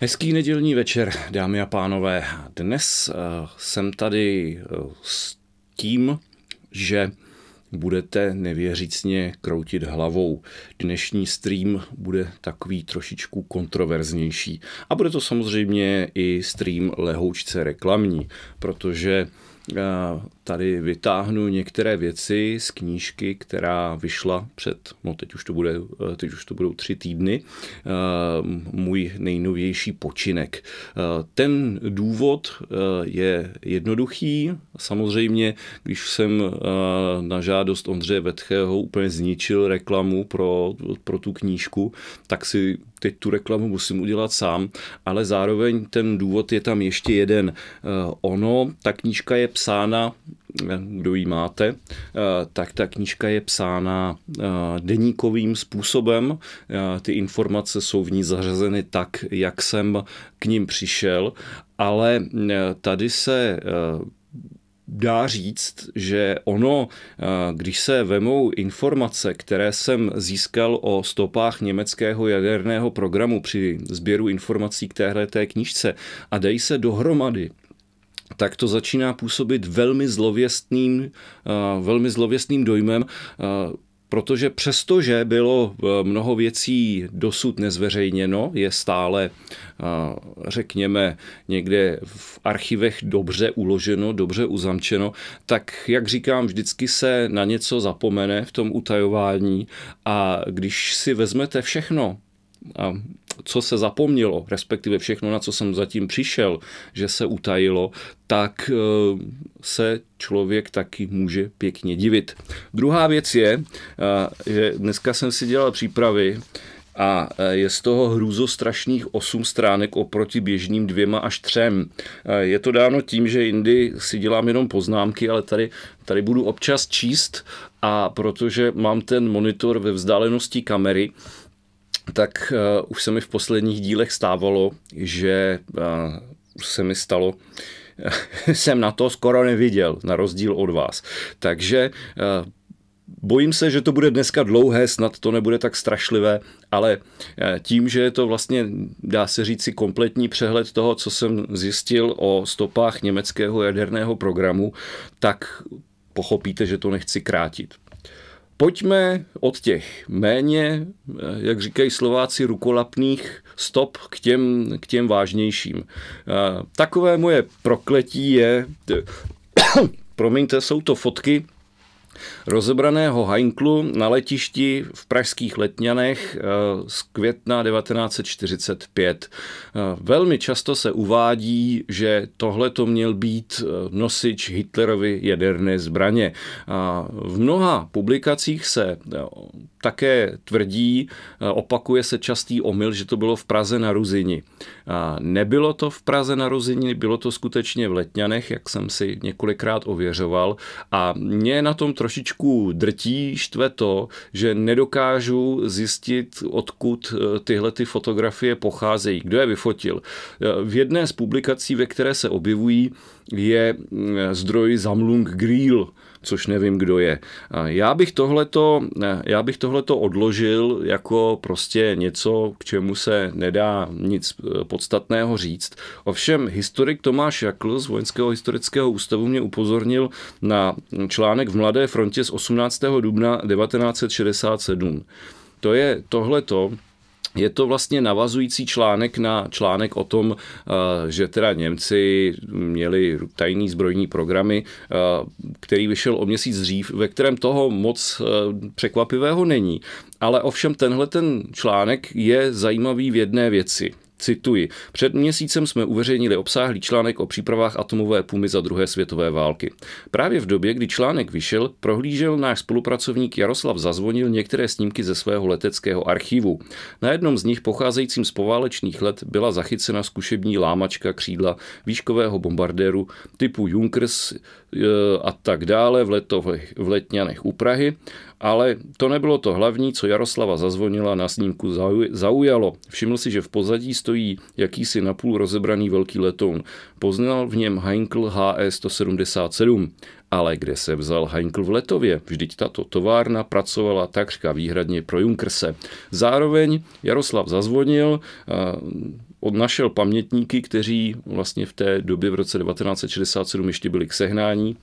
Hezký nedělní večer, dámy a pánové. Dnes eh, jsem tady eh, s tím, že budete nevěřícně kroutit hlavou. Dnešní stream bude takový trošičku kontroverznější. A bude to samozřejmě i stream lehoučce reklamní, protože eh, tady vytáhnu některé věci z knížky, která vyšla před, no teď už to, bude, eh, teď už to budou tři týdny, eh, můj nejnovější počinek. Eh, ten důvod je jednoduchý. Samozřejmě, když jsem na žádost Ondřeje Vetchého úplně zničil reklamu pro, pro tu knížku, tak si teď tu reklamu musím udělat sám, ale zároveň ten důvod je tam ještě jeden. Ono, ta knížka je psána kdo ji máte, eh, tak ta knížka je psána eh, deníkovým způsobem. Eh, ty informace jsou v ní zařazeny tak, jak jsem k ním přišel, ale tady se dá říct, že ono, když se vemou informace, které jsem získal o stopách německého jaderného programu při sběru informací k téhle té knižce, a dají se dohromady tak to začíná působit velmi zlověstným, eh, velmi zlověstným dojmem eh, protože přestože bylo eh, mnoho věcí dosud nezveřejněno, je stále, řekněme, někde v archivech dobře uloženo, dobře uzamčeno, tak, jak říkám, vždycky se na něco zapomene v tom utajování a když si vezmete všechno, a co se zapomnělo, respektive všechno, na co jsem zatím přišel, že se utajilo, tak eh, se člověk taky může pěkně divit. Druhá věc je, eh, že dneska jsem si dělal přípravy a eh, je z toho strašných 8 stránek oproti běžným dvěma až třem. Je to dáno tím, že jindy si dělám jenom poznámky, ale tady, tady budu občas číst a protože mám ten monitor ve vzdálenosti kamery, tak uh, už se mi v posledních dílech stávalo, že uh, se mi stalo, jsem na to skoro neviděl, na rozdíl od vás. Takže uh, Bojím se, že to bude dneska dlouhé, snad to nebude tak strašlivé, ale tím, že je to vlastně, dá se říci, kompletní přehled toho, co jsem zjistil o stopách německého jaderného programu, tak pochopíte, že to nechci krátit. Pojďme od těch méně, eh, jak říkají Slováci, rukolapných stop k těm, k těm vážnějším. Eh, takové moje prokletí je, promiňte, jsou to fotky, Rozebraného Heinklu na letišti v pražských Letňanech eh, z května 1945. Eh, velmi často se uvádí, že tohle to měl být eh, nosič Hitlerovy jaderné zbraně. a V mnoha publikacích se také tvrdí, eh, opakuje se častý omyl, že to bylo v Praze na Ruzini. A nebylo to v Praze na Ruzini, bylo to skutečně v Letňanech, jak jsem si několikrát ověřoval. A mě na tom trošičku drtí, štve to, že nedokážu zjistit, odkud eh, tyhle ty fotografie pocházejí, kdo je vyfotil. Eh, v jedné z publikací, ve které se objevují, je mm, zdroj Zamlung Grill, což nevím, kdo je. Já bych tohleto, eh, já bych tohleto odložil jako prostě něco, k čemu se nedá nic eh, podstatného říct. Ovšem, historik Tomáš Jakl z Vojenského historického ústavu mě upozornil na článek v Mladé frontě z 18. dubna 1967. To je tohleto, je to vlastně navazující článek na článek o tom, eh, že teda Němci měli tajný zbrojní programy, eh, který vyšel o měsíc dřív, ve kterém toho moc eh, překvapivého není. Ale ovšem tenhle ten článek je zajímavý v jedné věci. Cituji. Před měsícem jsme uveřejnili obsáhlý článek o přípravách atomové pumy za druhé světové války. Právě v době, kdy článek vyšel, prohlížel náš spolupracovník Jaroslav Zazvonil některé snímky ze svého leteckého archivu. Na jednom z nich pocházejícím z poválečných let byla zachycena zkušební lámačka křídla výškového bombardéru typu Junkers E, a tak dále v, letových, v Letňanech u Prahy, ale to nebylo to hlavní, co Jaroslava zazvonila na snímku zaujalo. Všiml si, že v pozadí stojí jakýsi napůl rozebraný velký letoun. Poznal v něm Heinkel HS 177 Ale kde se vzal Heinkel v Letově? Vždyť tato továrna pracovala takřka výhradně pro Junkerse. Zároveň Jaroslav zazvonil, odnašel pamětníky, kteří vlastně v té době v roce 1967 ještě byli k sehnání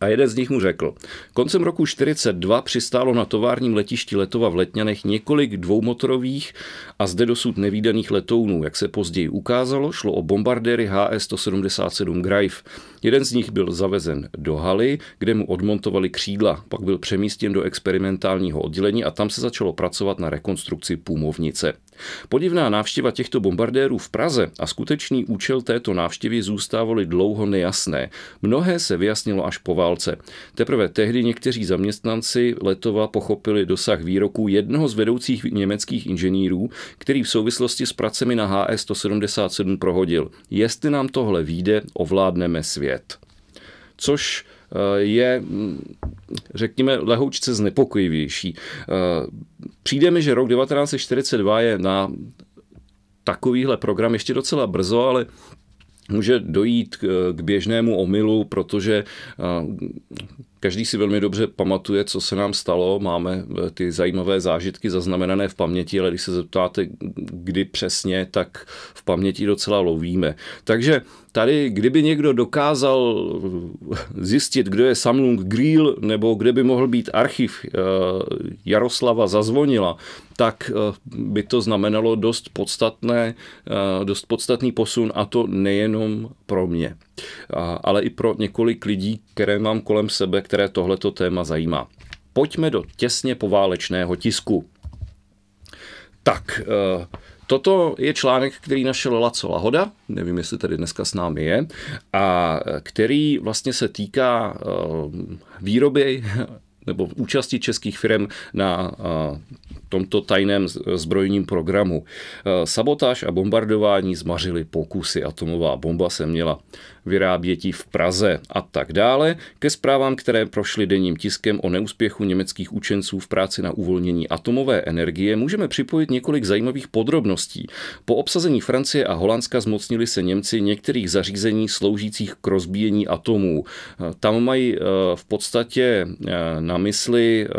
a jeden z nich mu řekl, koncem roku 1942 přistálo na továrním letišti Letova v Letňanech několik dvoumotorových a zde dosud nevýdaných letounů. Jak se později ukázalo, šlo o bombardéry HS-177 Greif. Jeden z nich byl zavezen do haly, kde mu odmontovali křídla, pak byl přemístěn do experimentálního oddělení a tam se začalo pracovat na rekonstrukci půmovnice. Podivná návštěva těchto bombardérů v Praze a skutečný účel této návštěvy zůstávaly dlouho nejasné. Mnohé se vyjasnilo až po válce válce. Teprve tehdy někteří zaměstnanci letova pochopili dosah výroku jednoho z vedoucích německých inženýrů, který v souvislosti s pracemi na HS 177 prohodil. Jestli nám tohle vyjde, ovládneme svět. Což eh, je, hm, řekněme, lehoučce znepokojivější. Eh, přijde mi, že rok 1942 je na takovýhle program ještě docela brzo, ale může dojít k běžnému omylu, protože eh, každý si velmi dobře pamatuje, co se nám stalo, máme eh, ty zajímavé zážitky zaznamenané v paměti, ale když se zeptáte, kdy přesně, tak v paměti docela lovíme. Takže tady, kdyby někdo dokázal zjistit, kdo je Samlung Grill, nebo kde by mohl být archiv eh, Jaroslava Zazvonila, tak eh, by to znamenalo dost, podstatné, eh, dost podstatný posun a to nejenom pro mě, ale i pro několik lidí, které mám kolem sebe, které tohleto téma zajímá. Pojďme do těsně poválečného tisku. Tak, Toto je článek, který našel Laco Lahoda, nevím, jestli tady dneska s námi je, a eh, který vlastně se týká eh, výroby nebo účasti českých firm na eh, tomto tajném zbrojním programu. Sabotáž a bombardování zmařily pokusy. Atomová bomba se měla vyrábětí v Praze a tak dále, ke zprávám, které prošly denním tiskem o neúspěchu německých učenců v práci na uvolnění atomové energie, můžeme připojit několik zajímavých podrobností. Po obsazení Francie a Holandska zmocnili se Němci některých zařízení sloužících k rozbíjení atomů. Tam mají eh, v podstatě eh, na mysli eh,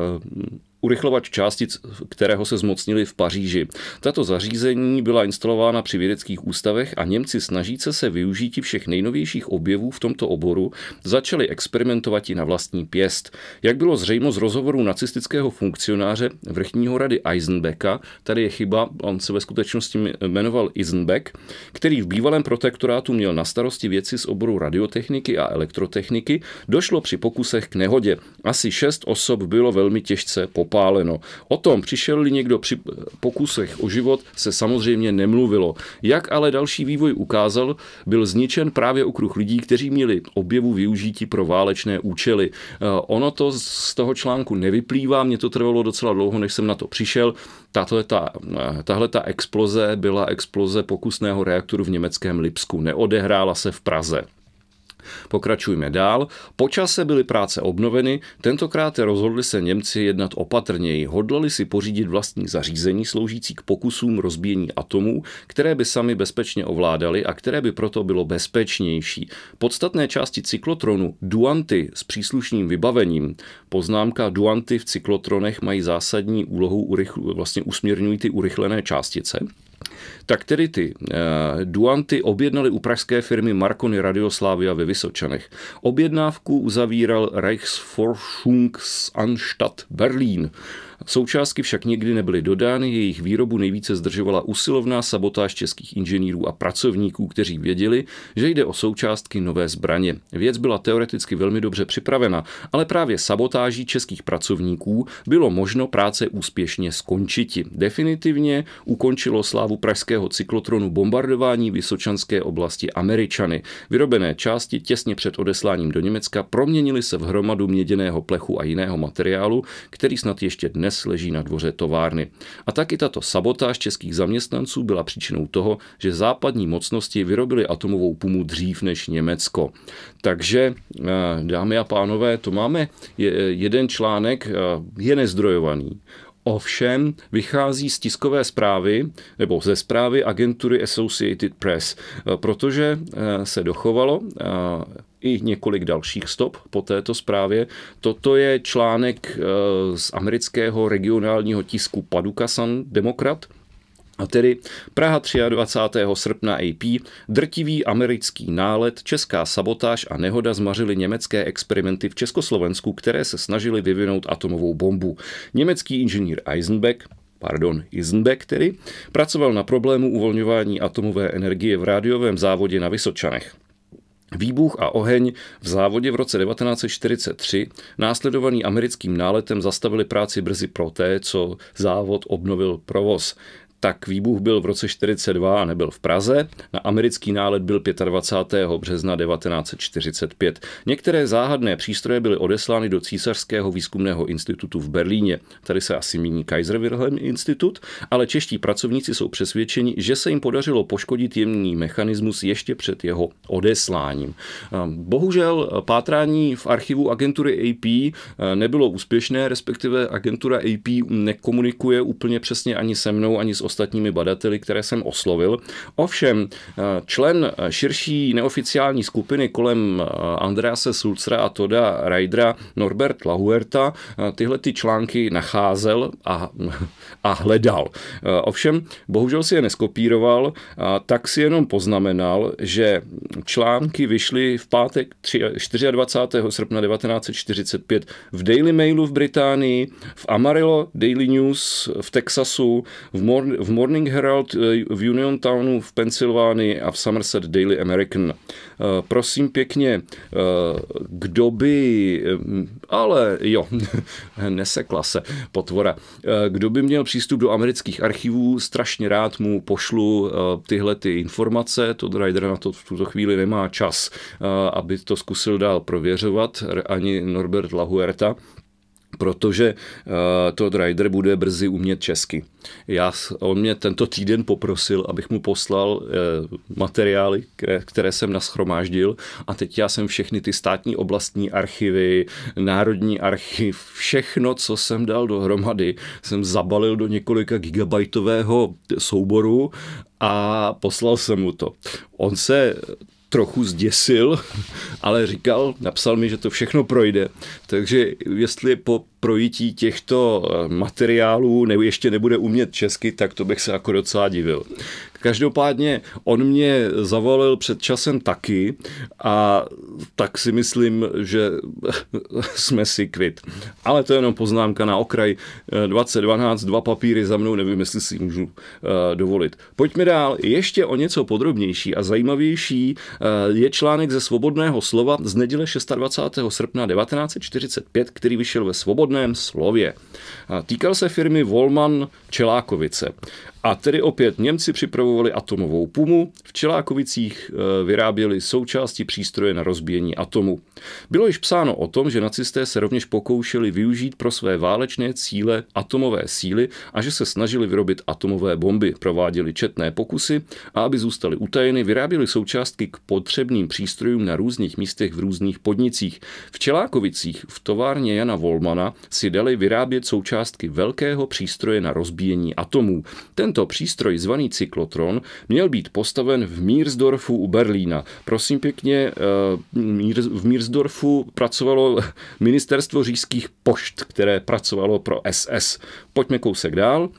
urychlovač částic, kterého se zmocnili v Paříži. Tato zařízení byla instalována při vědeckých ústavech a Němci snažíce se využití všech nejnovějších objevů v tomto oboru začali experimentovat i na vlastní pěst. Jak bylo zřejmo z rozhovoru nacistického funkcionáře vrchního rady Eisenbecka, tady je chyba, on se ve skutečnosti jmenoval Eisenbeck, který v bývalém protektorátu měl na starosti věci z oboru radiotechniky a elektrotechniky, došlo při pokusech k nehodě. Asi šest osob bylo velmi těžce po popáleno. O tom přišel-li někdo při pokusech o život, se samozřejmě nemluvilo. Jak ale další vývoj ukázal, byl zničen právě okruh lidí, kteří měli objevu využití pro válečné účely. Eh, ono to z toho článku nevyplývá, mě to trvalo docela dlouho, než jsem na to přišel. Tato, eh, tahle ta exploze byla exploze pokusného reaktoru v německém Lipsku. Neodehrála se v Praze. Pokračujme dál. Po čase byly práce obnoveny, tentokrát rozhodli se Němci jednat opatrněji. Hodlali si pořídit vlastní zařízení sloužící k pokusům rozbíjení atomů, které by sami bezpečně ovládali a které by proto bylo bezpečnější. Podstatné části cyklotronu Duanty s příslušným vybavením. Poznámka Duanty v cyklotronech mají zásadní úlohu, vlastně usměrňují ty urychlené částice tak tedy ty eh, duanty objednali u pražské firmy Marconi Radioslávia ve Vysočanech. Objednávku uzavíral Reichsforschungsanstalt Berlín. Součástky však nikdy nebyly dodány, jejich výrobu nejvíce zdržovala usilovná sabotáž českých inženýrů a pracovníků, kteří věděli, že jde o součástky nové zbraně. Věc byla teoreticky velmi dobře připravena, ale právě sabotáží českých pracovníků bylo možno práce úspěšně skončit. Definitivně ukončilo slávu pražského cyklotronu bombardování Vysočanské oblasti Američany. Vyrobené části těsně před odesláním do Německa proměnily se v hromadu měděného plechu a jiného materiálu, který snad ještě dnes dnes leží na dvoře továrny. A taky tato sabotáž českých zaměstnanců byla příčinou toho, že západní mocnosti vyrobily atomovou pumu dřív než Německo. Takže, eh, dámy a pánové, to máme jeden článek, eh, je nezdrojovaný, ovšem vychází z tiskové zprávy nebo ze zprávy agentury Associated Press, eh, protože se dochovalo i několik dalších stop po této zprávě. Toto je článek eh, z amerického regionálního tisku Padukasan Demokrat, a tedy Praha 23. srpna AP, drtivý americký nálet, česká sabotáž a nehoda zmařily německé experimenty v Československu, které se snažily vyvinout atomovou bombu. Německý inženýr Eisenbeck pardon, Eisenbeck tedy, pracoval na problému uvolňování atomové energie v rádiovém závodě na Vysočanech. Výbuch a oheň v závodě v roce 1943, následovaný americkým náletem, zastavili práci brzy pro té, co závod obnovil provoz tak výbuch byl v roce 42 a nebyl v Praze. Na americký nálet byl 25. března 1945. Některé záhadné přístroje byly odeslány do Císařského výzkumného institutu v Berlíně. Tady se asi míní Kaiser Wilhelm institut, ale čeští pracovníci jsou přesvědčeni, že se jim podařilo poškodit jemný mechanismus ještě před jeho odesláním. Bohužel pátrání v archivu agentury AP eh, nebylo úspěšné, respektive agentura AP nekomunikuje úplně přesně ani se mnou, ani s ostatními badateli, které jsem oslovil. Ovšem, eh, člen eh, širší neoficiální skupiny kolem eh, Andrease Sulcera a Toda Rajdra Norbert Lahuerta tyhle ty články nacházel a, a hledal. Ovšem, bohužel si je neskopíroval, tak si jenom poznamenal, že články vyšly v pátek 24. srpna 1945 v Daily Mailu v Británii, v Amarillo Daily News v Texasu, v v Morning Herald, eh, v Union Townu v Pensylvánii a v Somerset Daily American. Eh, prosím pěkně, eh, kdo by, ale jo, nesekla se potvora, kdo by měl přístup do amerických archivů, strašně rád mu pošlu tyhle ty informace, to Ryder na to v tuto chvíli nemá čas, aby to zkusil dál prověřovat, ani Norbert Lahuerta, protože uh, to Ryder bude brzy umět česky. Já, on mě tento týden poprosil, abych mu poslal uh, materiály, které, které jsem naschromáždil a teď já jsem všechny ty státní oblastní archivy, národní archiv, všechno, co jsem dal dohromady, jsem zabalil do několika gigabajtového souboru a poslal jsem mu to. On se trochu zděsil, ale říkal, napsal mi, že to všechno projde. Takže jestli po projití těchto materiálů ne, ještě nebude umět česky, tak to bych se jako docela divil. Každopádně on mě zavolil před časem taky a tak si myslím, že jsme si kvit. Ale to je jenom poznámka na okraj. 2012, eh, dva papíry za mnou, nevím, jestli si můžu eh, dovolit. Pojďme dál. Ještě o něco podrobnější a zajímavější eh, je článek ze Svobodného slova z neděle 26. srpna 1945, který vyšel ve Svobodném slově. Týkal se firmy Volman Čelákovice a tedy opět Němci připravovali atomovou pumu, v Čelákovicích eh, vyráběli součásti přístroje na rozbíjení atomu. Bylo již psáno o tom, že nacisté se rovněž pokoušeli využít pro své válečné cíle atomové síly a že se snažili vyrobit atomové bomby, prováděli četné pokusy a aby zůstaly utajeny, vyráběli součástky k potřebným přístrojům na různých místech v různých podnicích. V Čelákovicích v továrně Jana Volmana si dali vyrábět součástky velkého přístroje na rozbíjení atomů. Ten tento přístroj zvaný cyklotron měl být postaven v Mírsdorfu u Berlína. Prosím pěkně, eh, v Mírsdorfu pracovalo ministerstvo říšských pošt, které pracovalo pro SS. Pojďme kousek dál.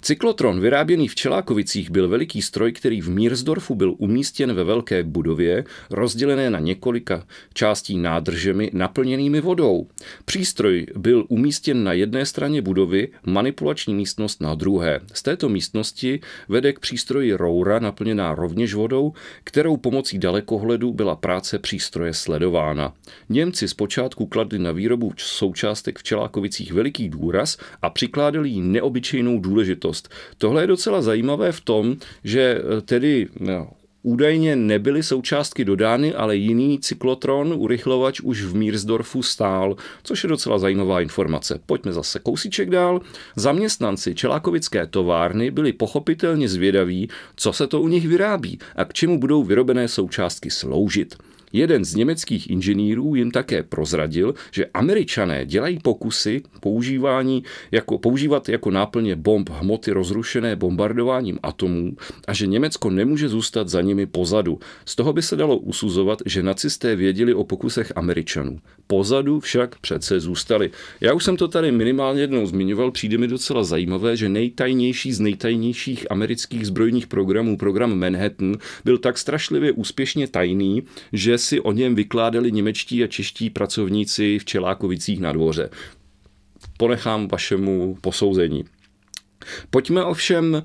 Cyklotron vyráběný v Čelákovicích byl veliký stroj, který v Mírsdorfu byl umístěn ve velké budově, rozdělené na několika částí nádržemi naplněnými vodou. Přístroj byl umístěn na jedné straně budovy, manipulační místnost na druhé. Z této místnosti vede k přístroji roura naplněná rovněž vodou, kterou pomocí dalekohledu byla práce přístroje sledována. Němci zpočátku kladli na výrobu součástek v Čelákovicích veliký důraz a přikládali jí neobyčejnou důležitost složitost. Tohle je docela zajímavé v tom, že eh, tedy no, Údajně nebyly součástky dodány, ale jiný cyklotron urychlovač už v Mírsdorfu stál, což je docela zajímavá informace. Pojďme zase kousíček dál. Zaměstnanci čelákovické továrny byli pochopitelně zvědaví, co se to u nich vyrábí a k čemu budou vyrobené součástky sloužit. Jeden z německých inženýrů jim také prozradil, že američané dělají pokusy používání jako, používat jako náplně bomb hmoty rozrušené bombardováním atomů a že Německo nemůže zůstat za nimi pozadu. Z toho by se dalo usuzovat, že nacisté věděli o pokusech američanů. Pozadu však přece zůstali. Já už jsem to tady minimálně jednou zmiňoval, přijde mi docela zajímavé, že nejtajnější z nejtajnějších amerických zbrojních programů, program Manhattan, byl tak strašlivě úspěšně tajný, že si o něm vykládali němečtí a čeští pracovníci v Čelákovicích na dvoře. Ponechám vašemu posouzení. Pojďme ovšem eh,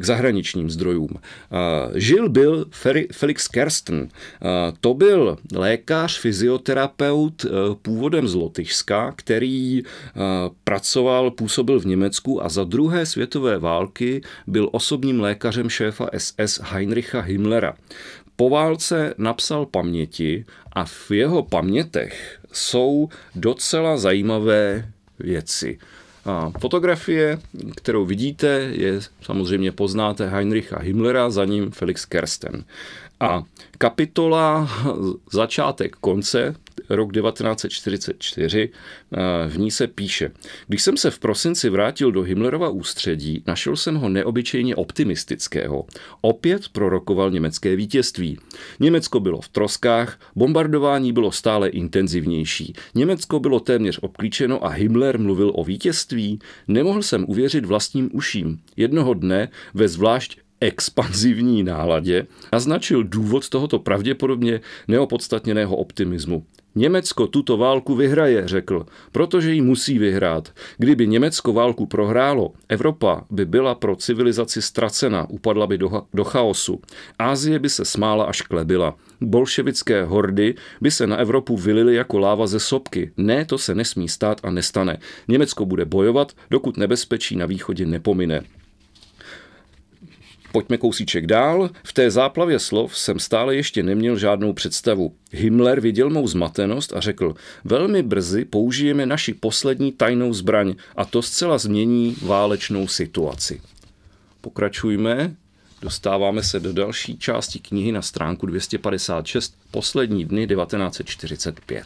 k zahraničním zdrojům. Eh, Žil byl Felix Kersten. Eh, to byl lékař, fyzioterapeut původem z Lotyšska, který pracoval, působil v Německu a za druhé světové války byl osobním lékařem šéfa SS Heinricha Himmlera po válce napsal paměti a v jeho pamětech jsou docela zajímavé věci. A fotografie, kterou vidíte, je samozřejmě poznáte Heinricha Himmlera, za ním Felix Kersten. A kapitola začátek konce rok 1944. Eh, v ní se píše, když jsem se v prosinci vrátil do Himmlerova ústředí, našel jsem ho neobyčejně optimistického. Opět prorokoval německé vítězství. Německo bylo v troskách, bombardování bylo stále intenzivnější. Německo bylo téměř obklíčeno a Himmler mluvil o vítězství. Nemohl jsem uvěřit vlastním uším. Jednoho dne ve zvlášť expanzivní náladě, naznačil důvod tohoto pravděpodobně neopodstatněného optimismu. Německo tuto válku vyhraje, řekl, protože ji musí vyhrát. Kdyby Německo válku prohrálo, Evropa by byla pro civilizaci ztracena, upadla by do, do chaosu. Ázie by se smála až klebila. Bolševické hordy by se na Evropu vylily jako láva ze sopky. Ne, to se nesmí stát a nestane. Německo bude bojovat, dokud nebezpečí na východě nepomine. Pojďme kousíček dál. V té záplavě slov jsem stále ještě neměl žádnou představu. Himmler viděl mou zmatenost a řekl, velmi brzy použijeme naši poslední tajnou zbraň a to zcela změní válečnou situaci. Pokračujme. Dostáváme se do další části knihy na stránku 256, poslední dny 1945.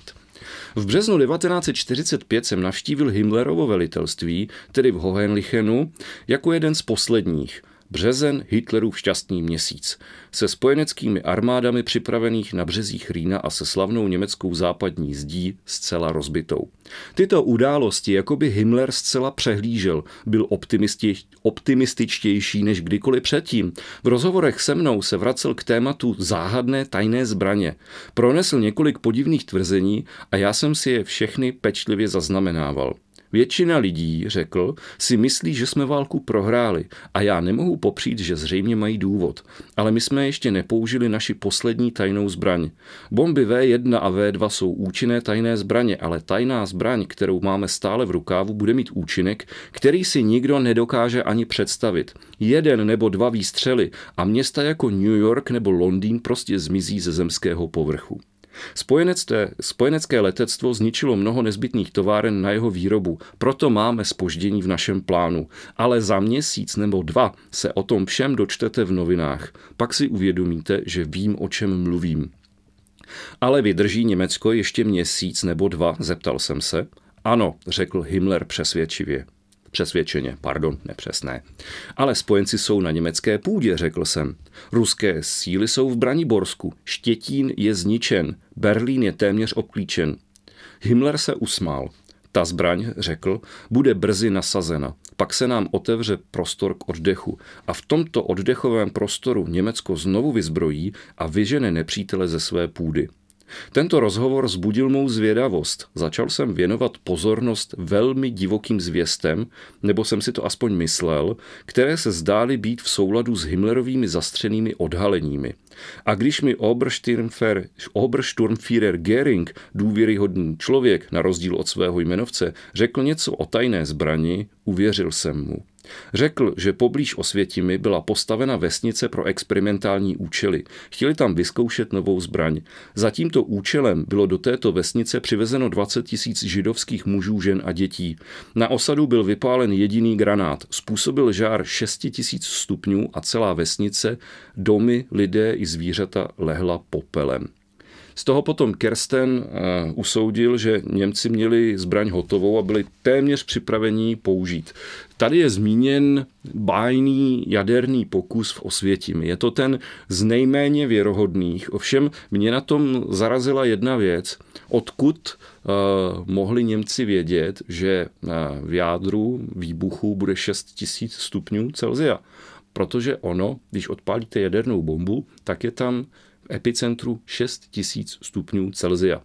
V březnu 1945 jsem navštívil Himmlerovo velitelství, tedy v Hohenlichenu, jako jeden z posledních – Březen, Hitlerův šťastný měsíc. Se spojeneckými armádami připravených na březích Rýna a se slavnou německou západní zdí zcela rozbitou. Tyto události jako by Himmler zcela přehlížel, byl optimisti, optimističtější než kdykoliv předtím. V rozhovorech se mnou se vracel k tématu záhadné tajné zbraně. Pronesl několik podivných tvrzení a já jsem si je všechny pečlivě zaznamenával. Většina lidí, řekl, si myslí, že jsme válku prohráli a já nemohu popřít, že zřejmě mají důvod. Ale my jsme ještě nepoužili naši poslední tajnou zbraň. Bomby V1 a V2 jsou účinné tajné zbraně, ale tajná zbraň, kterou máme stále v rukávu, bude mít účinek, který si nikdo nedokáže ani představit. Jeden nebo dva výstřely a města jako New York nebo Londýn prostě zmizí ze zemského povrchu. Spojenecké, spojenecké letectvo zničilo mnoho nezbytných továren na jeho výrobu, proto máme spoždění v našem plánu. Ale za měsíc nebo dva se o tom všem dočtete v novinách. Pak si uvědomíte, že vím, o čem mluvím. Ale vydrží Německo ještě měsíc nebo dva, zeptal jsem se. Ano, řekl Himmler přesvědčivě. Přesvědčeně, pardon, nepřesné. Ale spojenci jsou na německé půdě, řekl jsem. Ruské síly jsou v Braniborsku, Štětín je zničen, Berlín je téměř obklíčen. Himmler se usmál. Ta zbraň, řekl, bude brzy nasazena. Pak se nám otevře prostor k oddechu. A v tomto oddechovém prostoru Německo znovu vyzbrojí a vyžene nepřítele ze své půdy. Tento rozhovor zbudil mou zvědavost. Začal jsem věnovat pozornost velmi divokým zvěstem, nebo jsem si to aspoň myslel, které se zdály být v souladu s Himmlerovými zastřenými odhaleními. A když mi Obersturmführer Gering, důvěryhodný člověk, na rozdíl od svého jmenovce, řekl něco o tajné zbrani, uvěřil jsem mu. Řekl, že poblíž Osvětimi byla postavena vesnice pro experimentální účely. Chtěli tam vyzkoušet novou zbraň. Za tímto účelem bylo do této vesnice přivezeno 20 tisíc židovských mužů, žen a dětí. Na osadu byl vypálen jediný granát. Způsobil žár 6 tisíc stupňů a celá vesnice, domy, lidé i zvířata lehla popelem. Z toho potom Kersten eh, usoudil, že Němci měli zbraň hotovou a byli téměř připraveni použít. Tady je zmíněn bájný jaderný pokus v Osvětím. Je to ten z nejméně věrohodných. Ovšem mě na tom zarazila jedna věc. Odkud eh, mohli Němci vědět, že eh, v jádru výbuchu bude 6000 stupňů Celzia? Protože ono, když odpálíte jadernou bombu, tak je tam v epicentru 6000 stupňů Celzia.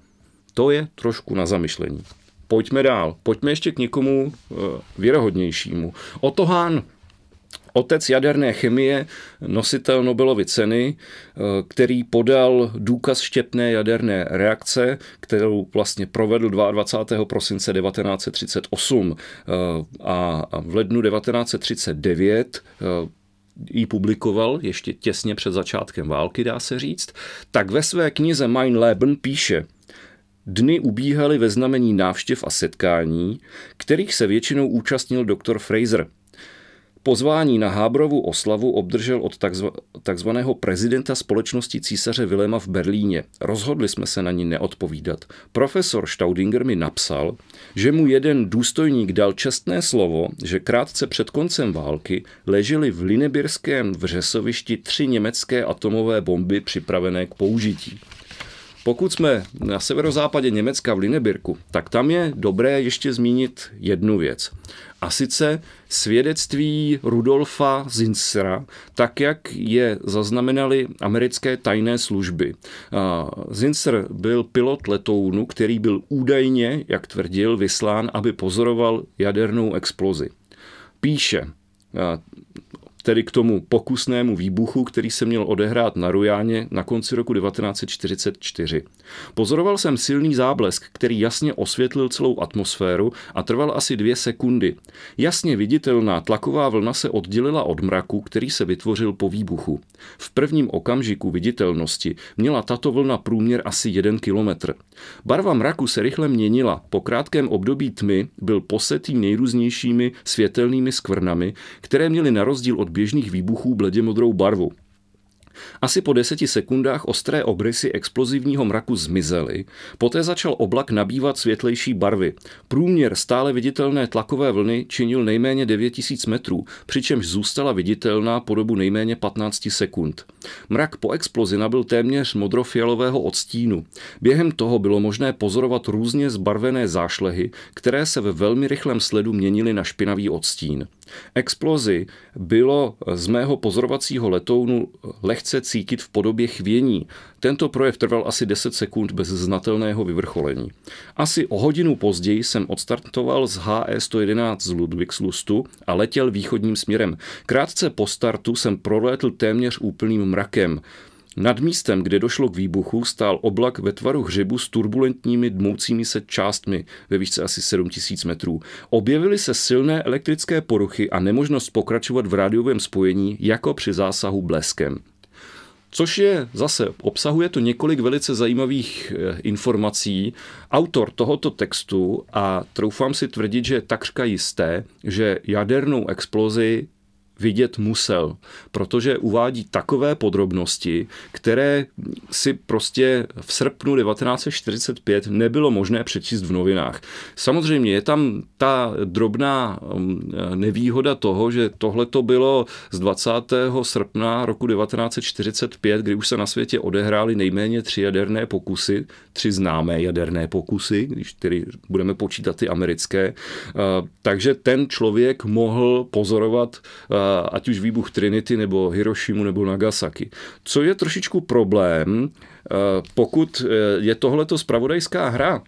To je trošku na zamyšlení. Pojďme dál. Pojďme ještě k někomu eh, věrohodnějšímu. Otto Hahn, otec jaderné chemie, nositel Nobelovy ceny, eh, který podal důkaz štěpné jaderné reakce, kterou vlastně provedl 22. prosince 1938. Eh, a v lednu 1939 ji publikoval ještě těsně před začátkem války, dá se říct, tak ve své knize Mein Leben píše Dny ubíhaly ve znamení návštěv a setkání, kterých se většinou účastnil doktor Fraser – Pozvání na Hábrovu oslavu obdržel od takzvaného prezidenta společnosti císaře Viléma v Berlíně. Rozhodli jsme se na ní neodpovídat. Profesor Staudinger mi napsal, že mu jeden důstojník dal čestné slovo, že krátce před koncem války leželi v Linebirském vřesovišti tři německé atomové bomby připravené k použití. Pokud jsme na severozápadě Německa v Linebirku, tak tam je dobré ještě zmínit jednu věc a sice svědectví Rudolfa Zinsera, tak jak je zaznamenali americké tajné služby. Zinser byl pilot letounu, který byl údajně, jak tvrdil, vyslán, aby pozoroval jadernou explozi. Píše tedy k tomu pokusnému výbuchu, který se měl odehrát na Rujáně na konci roku 1944. Pozoroval jsem silný záblesk, který jasně osvětlil celou atmosféru a trval asi dvě sekundy. Jasně viditelná tlaková vlna se oddělila od mraku, který se vytvořil po výbuchu. V prvním okamžiku viditelnosti měla tato vlna průměr asi 1 kilometr. Barva mraku se rychle měnila. Po krátkém období tmy byl posetý nejrůznějšími světelnými skvrnami, které měly na rozdíl od běžných výbuchů bledě modrou barvu. Asi po deseti sekundách ostré obrysy explozivního mraku zmizely, poté začal oblak nabývat světlejší barvy. Průměr stále viditelné tlakové vlny činil nejméně 9000 metrů, přičemž zůstala viditelná po dobu nejméně 15 sekund. Mrak po explozi nabyl téměř modrofialového odstínu. Během toho bylo možné pozorovat různě zbarvené zášlehy, které se ve velmi rychlém sledu měnily na špinavý odstín. Explozi bylo z mého pozorovacího letounu lehce cítit v podobě chvění. Tento projev trval asi 10 sekund bez znatelného vyvrcholení. Asi o hodinu později jsem odstartoval z HE-111 z Ludwigslustu a letěl východním směrem. Krátce po startu jsem prolétl téměř úplným mrakem. Nad místem, kde došlo k výbuchu, stál oblak ve tvaru hřebu s turbulentními dmoucími se částmi ve výšce asi 7000 metrů. Objevily se silné elektrické poruchy a nemožnost pokračovat v rádiovém spojení jako při zásahu bleskem. Což je zase, obsahuje to několik velice zajímavých eh, informací. Autor tohoto textu, a troufám si tvrdit, že je takřka jisté, že jadernou explozi vidět musel, protože uvádí takové podrobnosti, které si prostě v srpnu 1945 nebylo možné přečíst v novinách. Samozřejmě je tam ta drobná um, nevýhoda toho, že tohle to bylo z 20. srpna roku 1945, kdy už se na světě odehrály nejméně tři jaderné pokusy, tři známé jaderné pokusy, když tedy budeme počítat ty americké. Uh, takže ten člověk mohl pozorovat uh, Eh, ať už výbuch Trinity nebo Hirošimu nebo Nagasaki. Co je trošičku problém, eh, pokud eh, je tohleto spravodajská hra,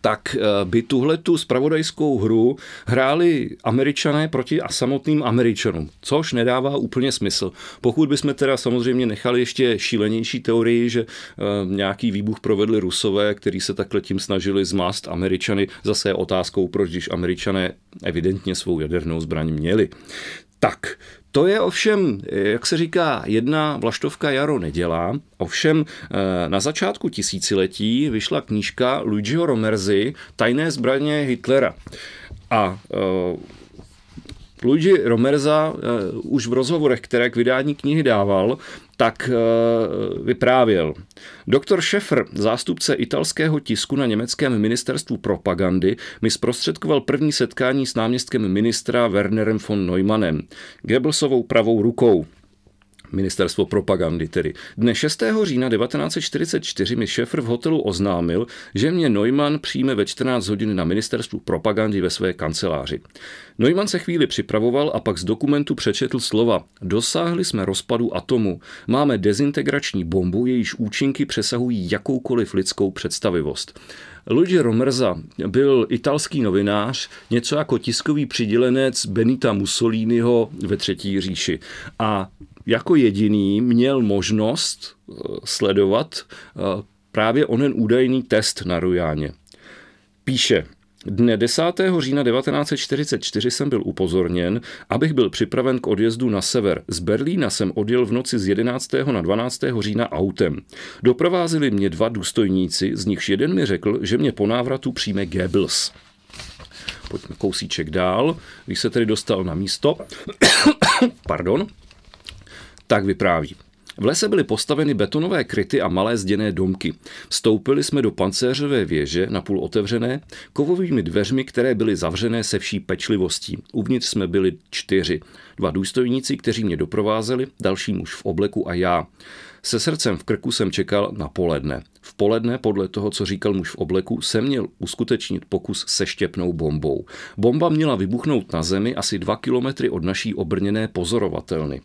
tak by tuhle tu spravodajskou hru hráli američané proti a samotným američanům, což nedává úplně smysl. Pokud bychom teda samozřejmě nechali ještě šílenější teorii, že nějaký výbuch provedli rusové, který se takhle tím snažili zmást američany, zase je otázkou, proč když američané evidentně svou jadernou zbraň měli. Tak, to je ovšem, jak se říká, jedna vlaštovka jaro nedělá. Ovšem eh, na začátku tisíciletí vyšla knížka Luigiho Romerzy Tajné zbraně Hitlera. A eh, Luigi Romerza eh, už v rozhovorech, které k vydání knihy dával, tak eh, vyprávěl. Doktor Šefr, zástupce italského tisku na německém ministerstvu propagandy, mi zprostředkoval první setkání s náměstkem ministra Wernerem von Neumannem, Goebbelsovou pravou rukou. Ministerstvo propagandy tedy. Dne 6. října 1944 mi šefr v hotelu oznámil, že mě Neumann přijme ve 14 hodin na ministerstvu propagandy ve své kanceláři. Neumann se chvíli připravoval a pak z dokumentu přečetl slova Dosáhli jsme rozpadu atomu. Máme dezintegrační bombu, jejíž účinky přesahují jakoukoliv lidskou představivost. Luigi Romerza byl italský novinář, něco jako tiskový přidělenec Benita Mussoliniho ve Třetí říši. A jako jediný měl možnost eh, sledovat eh, právě onen údajný test na Rujáně. Píše, Dne 10. října 1944 jsem byl upozorněn, abych byl připraven k odjezdu na sever. Z Berlína jsem odjel v noci z 11. na 12. října autem. Doprovázili mě dva důstojníci, z nichž jeden mi řekl, že mě po návratu přijme Goebbels. Pojďme kousíček dál. Když se tedy dostal na místo, pardon, tak vypráví. V lese byly postaveny betonové kryty a malé zděné domky. Vstoupili jsme do pancéřové věže, napůl otevřené, kovovými dveřmi, které byly zavřené se vší pečlivostí. Uvnitř jsme byli čtyři. Dva důstojníci, kteří mě doprovázeli, další muž v obleku a já. Se srdcem v krku jsem čekal na poledne. V poledne, podle toho, co říkal muž v obleku, se měl uskutečnit pokus se štěpnou bombou. Bomba měla vybuchnout na zemi asi dva kilometry od naší obrněné pozorovatelny.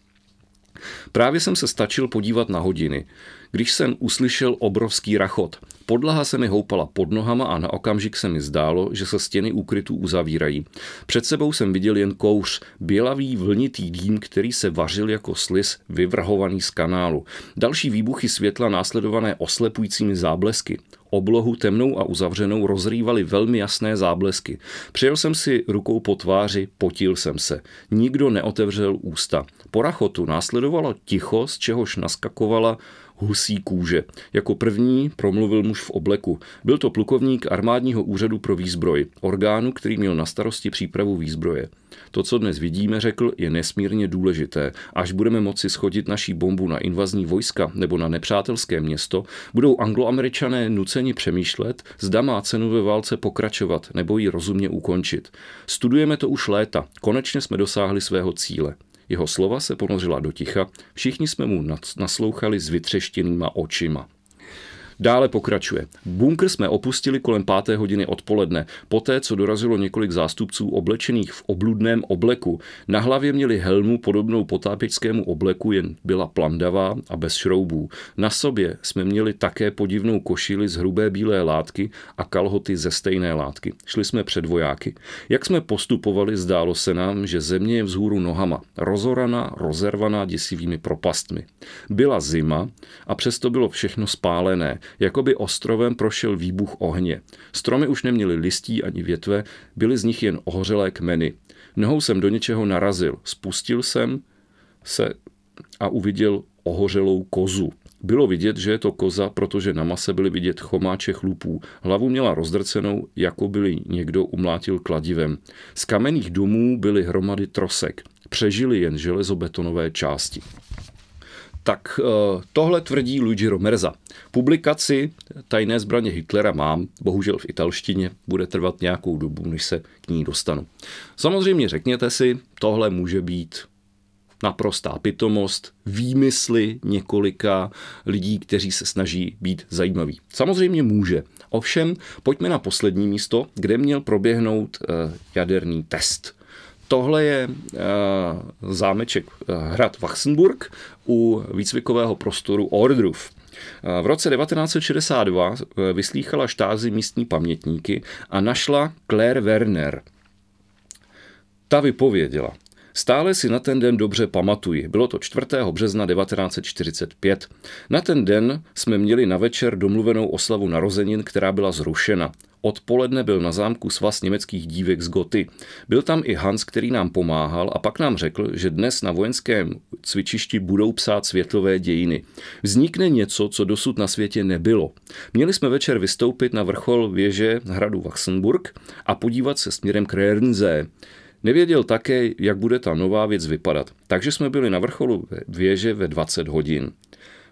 Právě jsem se stačil podívat na hodiny, když jsem uslyšel obrovský rachot. Podlaha se mi houpala pod nohama a na okamžik se mi zdálo, že se stěny úkrytů uzavírají. Před sebou jsem viděl jen kouř, bělavý vlnitý dým, který se vařil jako slis vyvrhovaný z kanálu. Další výbuchy světla následované oslepujícími záblesky. Oblohu temnou a uzavřenou rozrývaly velmi jasné záblesky. Přijel jsem si rukou po tváři, potil jsem se. Nikdo neotevřel ústa. Po rachotu následovalo ticho, z čehož naskakovala husí kůže. Jako první promluvil muž v obleku. Byl to plukovník armádního úřadu pro výzbroj, orgánu, který měl na starosti přípravu výzbroje. To, co dnes vidíme, řekl, je nesmírně důležité. Až budeme moci schodit naší bombu na invazní vojska nebo na nepřátelské město, budou angloameričané nuceni přemýšlet, zda má cenu ve válce pokračovat nebo ji rozumně ukončit. Studujeme to už léta, konečně jsme dosáhli svého cíle. Jeho slova se ponořila do ticha, všichni jsme mu naslouchali s vytřeštěnýma očima. Dále pokračuje. Bunkr jsme opustili kolem páté hodiny odpoledne, poté co dorazilo několik zástupců oblečených v obludném obleku. Na hlavě měli helmu podobnou potápěčskému obleku, jen byla plandavá a bez šroubů. Na sobě jsme měli také podivnou košili z hrubé bílé látky a kalhoty ze stejné látky. Šli jsme před vojáky. Jak jsme postupovali, zdálo se nám, že země je vzhůru nohama, rozoraná, rozervaná děsivými propastmi. Byla zima a přesto bylo všechno spálené jako by ostrovem prošel výbuch ohně. Stromy už neměly listí ani větve, byly z nich jen ohořelé kmeny. Nohou jsem do něčeho narazil. Spustil jsem se a uviděl ohořelou kozu. Bylo vidět, že je to koza, protože na mase byly vidět chomáče chlupů. Hlavu měla rozdrcenou, jako by někdo umlátil kladivem. Z kamenných domů byly hromady trosek. Přežili jen železobetonové části. Tak eh, tohle tvrdí Luigi Romerza. Publikaci Tajné zbraně Hitlera mám, bohužel v italštině, bude trvat nějakou dobu, než se k ní dostanu. Samozřejmě řekněte si, tohle může být naprostá pitomost, výmysly několika lidí, kteří se snaží být zajímaví. Samozřejmě může. Ovšem, pojďme na poslední místo, kde měl proběhnout eh, jaderný test. Tohle je eh, zámeček eh, hrad Wachsenburg u výcvikového prostoru Ordruf. Eh, v roce 1962 vyslýchala štázy místní pamětníky a našla Claire Werner. Ta vypověděla. Stále si na ten den dobře pamatuji. Bylo to 4. března 1945. Na ten den jsme měli na večer domluvenou oslavu narozenin, která byla zrušena. Odpoledne byl na zámku svaz německých dívek z Goty. Byl tam i Hans, který nám pomáhal a pak nám řekl, že dnes na vojenském cvičišti budou psát světlové dějiny. Vznikne něco, co dosud na světě nebylo. Měli jsme večer vystoupit na vrchol věže hradu Wachsenburg a podívat se směrem k Rernze. Nevěděl také, jak bude ta nová věc vypadat, takže jsme byli na vrcholu věže ve 20 hodin.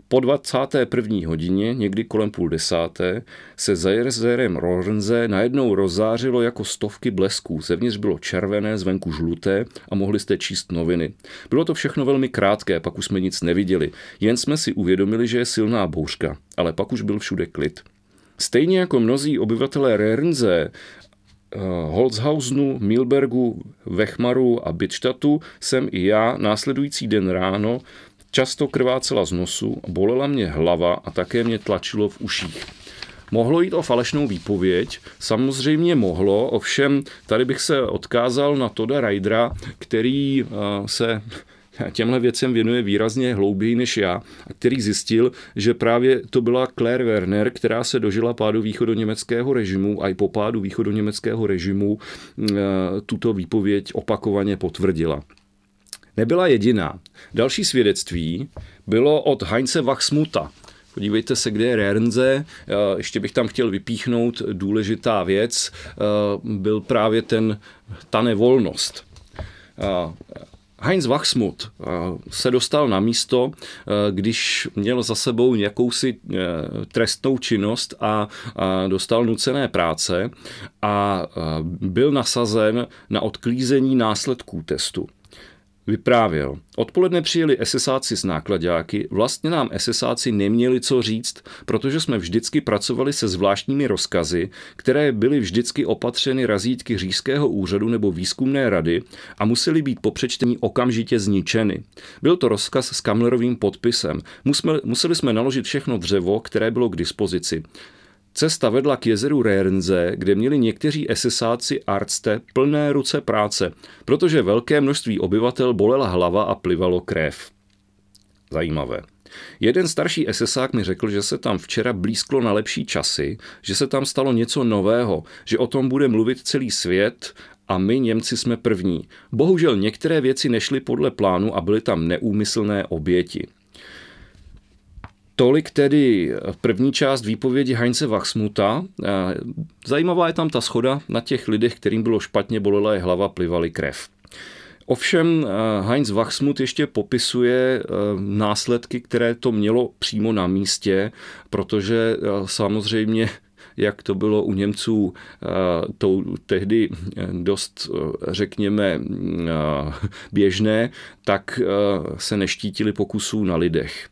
Po 21. hodině, někdy kolem půl desáté, se za jezerem Rornze najednou rozářilo jako stovky blesků. Zevnitř bylo červené, zvenku žluté a mohli jste číst noviny. Bylo to všechno velmi krátké, pak už jsme nic neviděli. Jen jsme si uvědomili, že je silná bouřka, ale pak už byl všude klid. Stejně jako mnozí obyvatelé Rernze Eh, Holzhausenu, Milbergu, Vechmaru a Bitštatu jsem i já následující den ráno často krvácela z nosu, bolela mě hlava a také mě tlačilo v uších. Mohlo jít o falešnou výpověď, samozřejmě mohlo, ovšem tady bych se odkázal na Toda Rajdra, který eh, se těmhle věcem věnuje výrazně hlouběji než já, a který zjistil, že právě to byla Claire Werner, která se dožila pádu německého režimu a i po pádu německého režimu mm, e, tuto výpověď opakovaně potvrdila. Nebyla jediná. Další svědectví bylo od Heinze Wachsmuta, Podívejte se, kde je Rernze. E, ještě bych tam chtěl vypíchnout důležitá věc. E, byl právě ten, ta nevolnost. Heinz Wachsmuth eh, se dostal na místo, eh, když měl za sebou jakousi eh, trestnou činnost a dostal nucené práce a byl nasazen na odklízení následků testu. Vyprávěl. Odpoledne přijeli SSáci s nákladáky, vlastně nám SSáci neměli co říct, protože jsme vždycky pracovali se zvláštními rozkazy, které byly vždycky opatřeny razítky Řížského úřadu nebo výzkumné rady a musely být po přečtení okamžitě zničeny. Byl to rozkaz s Kamlerovým podpisem. Museli jsme naložit všechno dřevo, které bylo k dispozici. Cesta vedla k jezeru Rernze, kde měli někteří SSáci Arcte plné ruce práce, protože velké množství obyvatel bolela hlava a plivalo krev. Zajímavé. Jeden starší SSák mi řekl, že se tam včera blízklo na lepší časy, že se tam stalo něco nového, že o tom bude mluvit celý svět a my Němci jsme první. Bohužel některé věci nešly podle plánu a byly tam neúmyslné oběti. Tolik tedy eh, první část výpovědi Heinze Wachsmuta. Eh, zajímavá je tam ta schoda na těch lidech, kterým bylo špatně, bolela je hlava, plivali krev. Ovšem eh, Heinz Wachsmuth ještě popisuje následky, které to mělo přímo na místě, protože samozřejmě jak to bylo u Němců tou tehdy dost, řekněme, mm, běžné, tak se neštítili pokusů na lidech.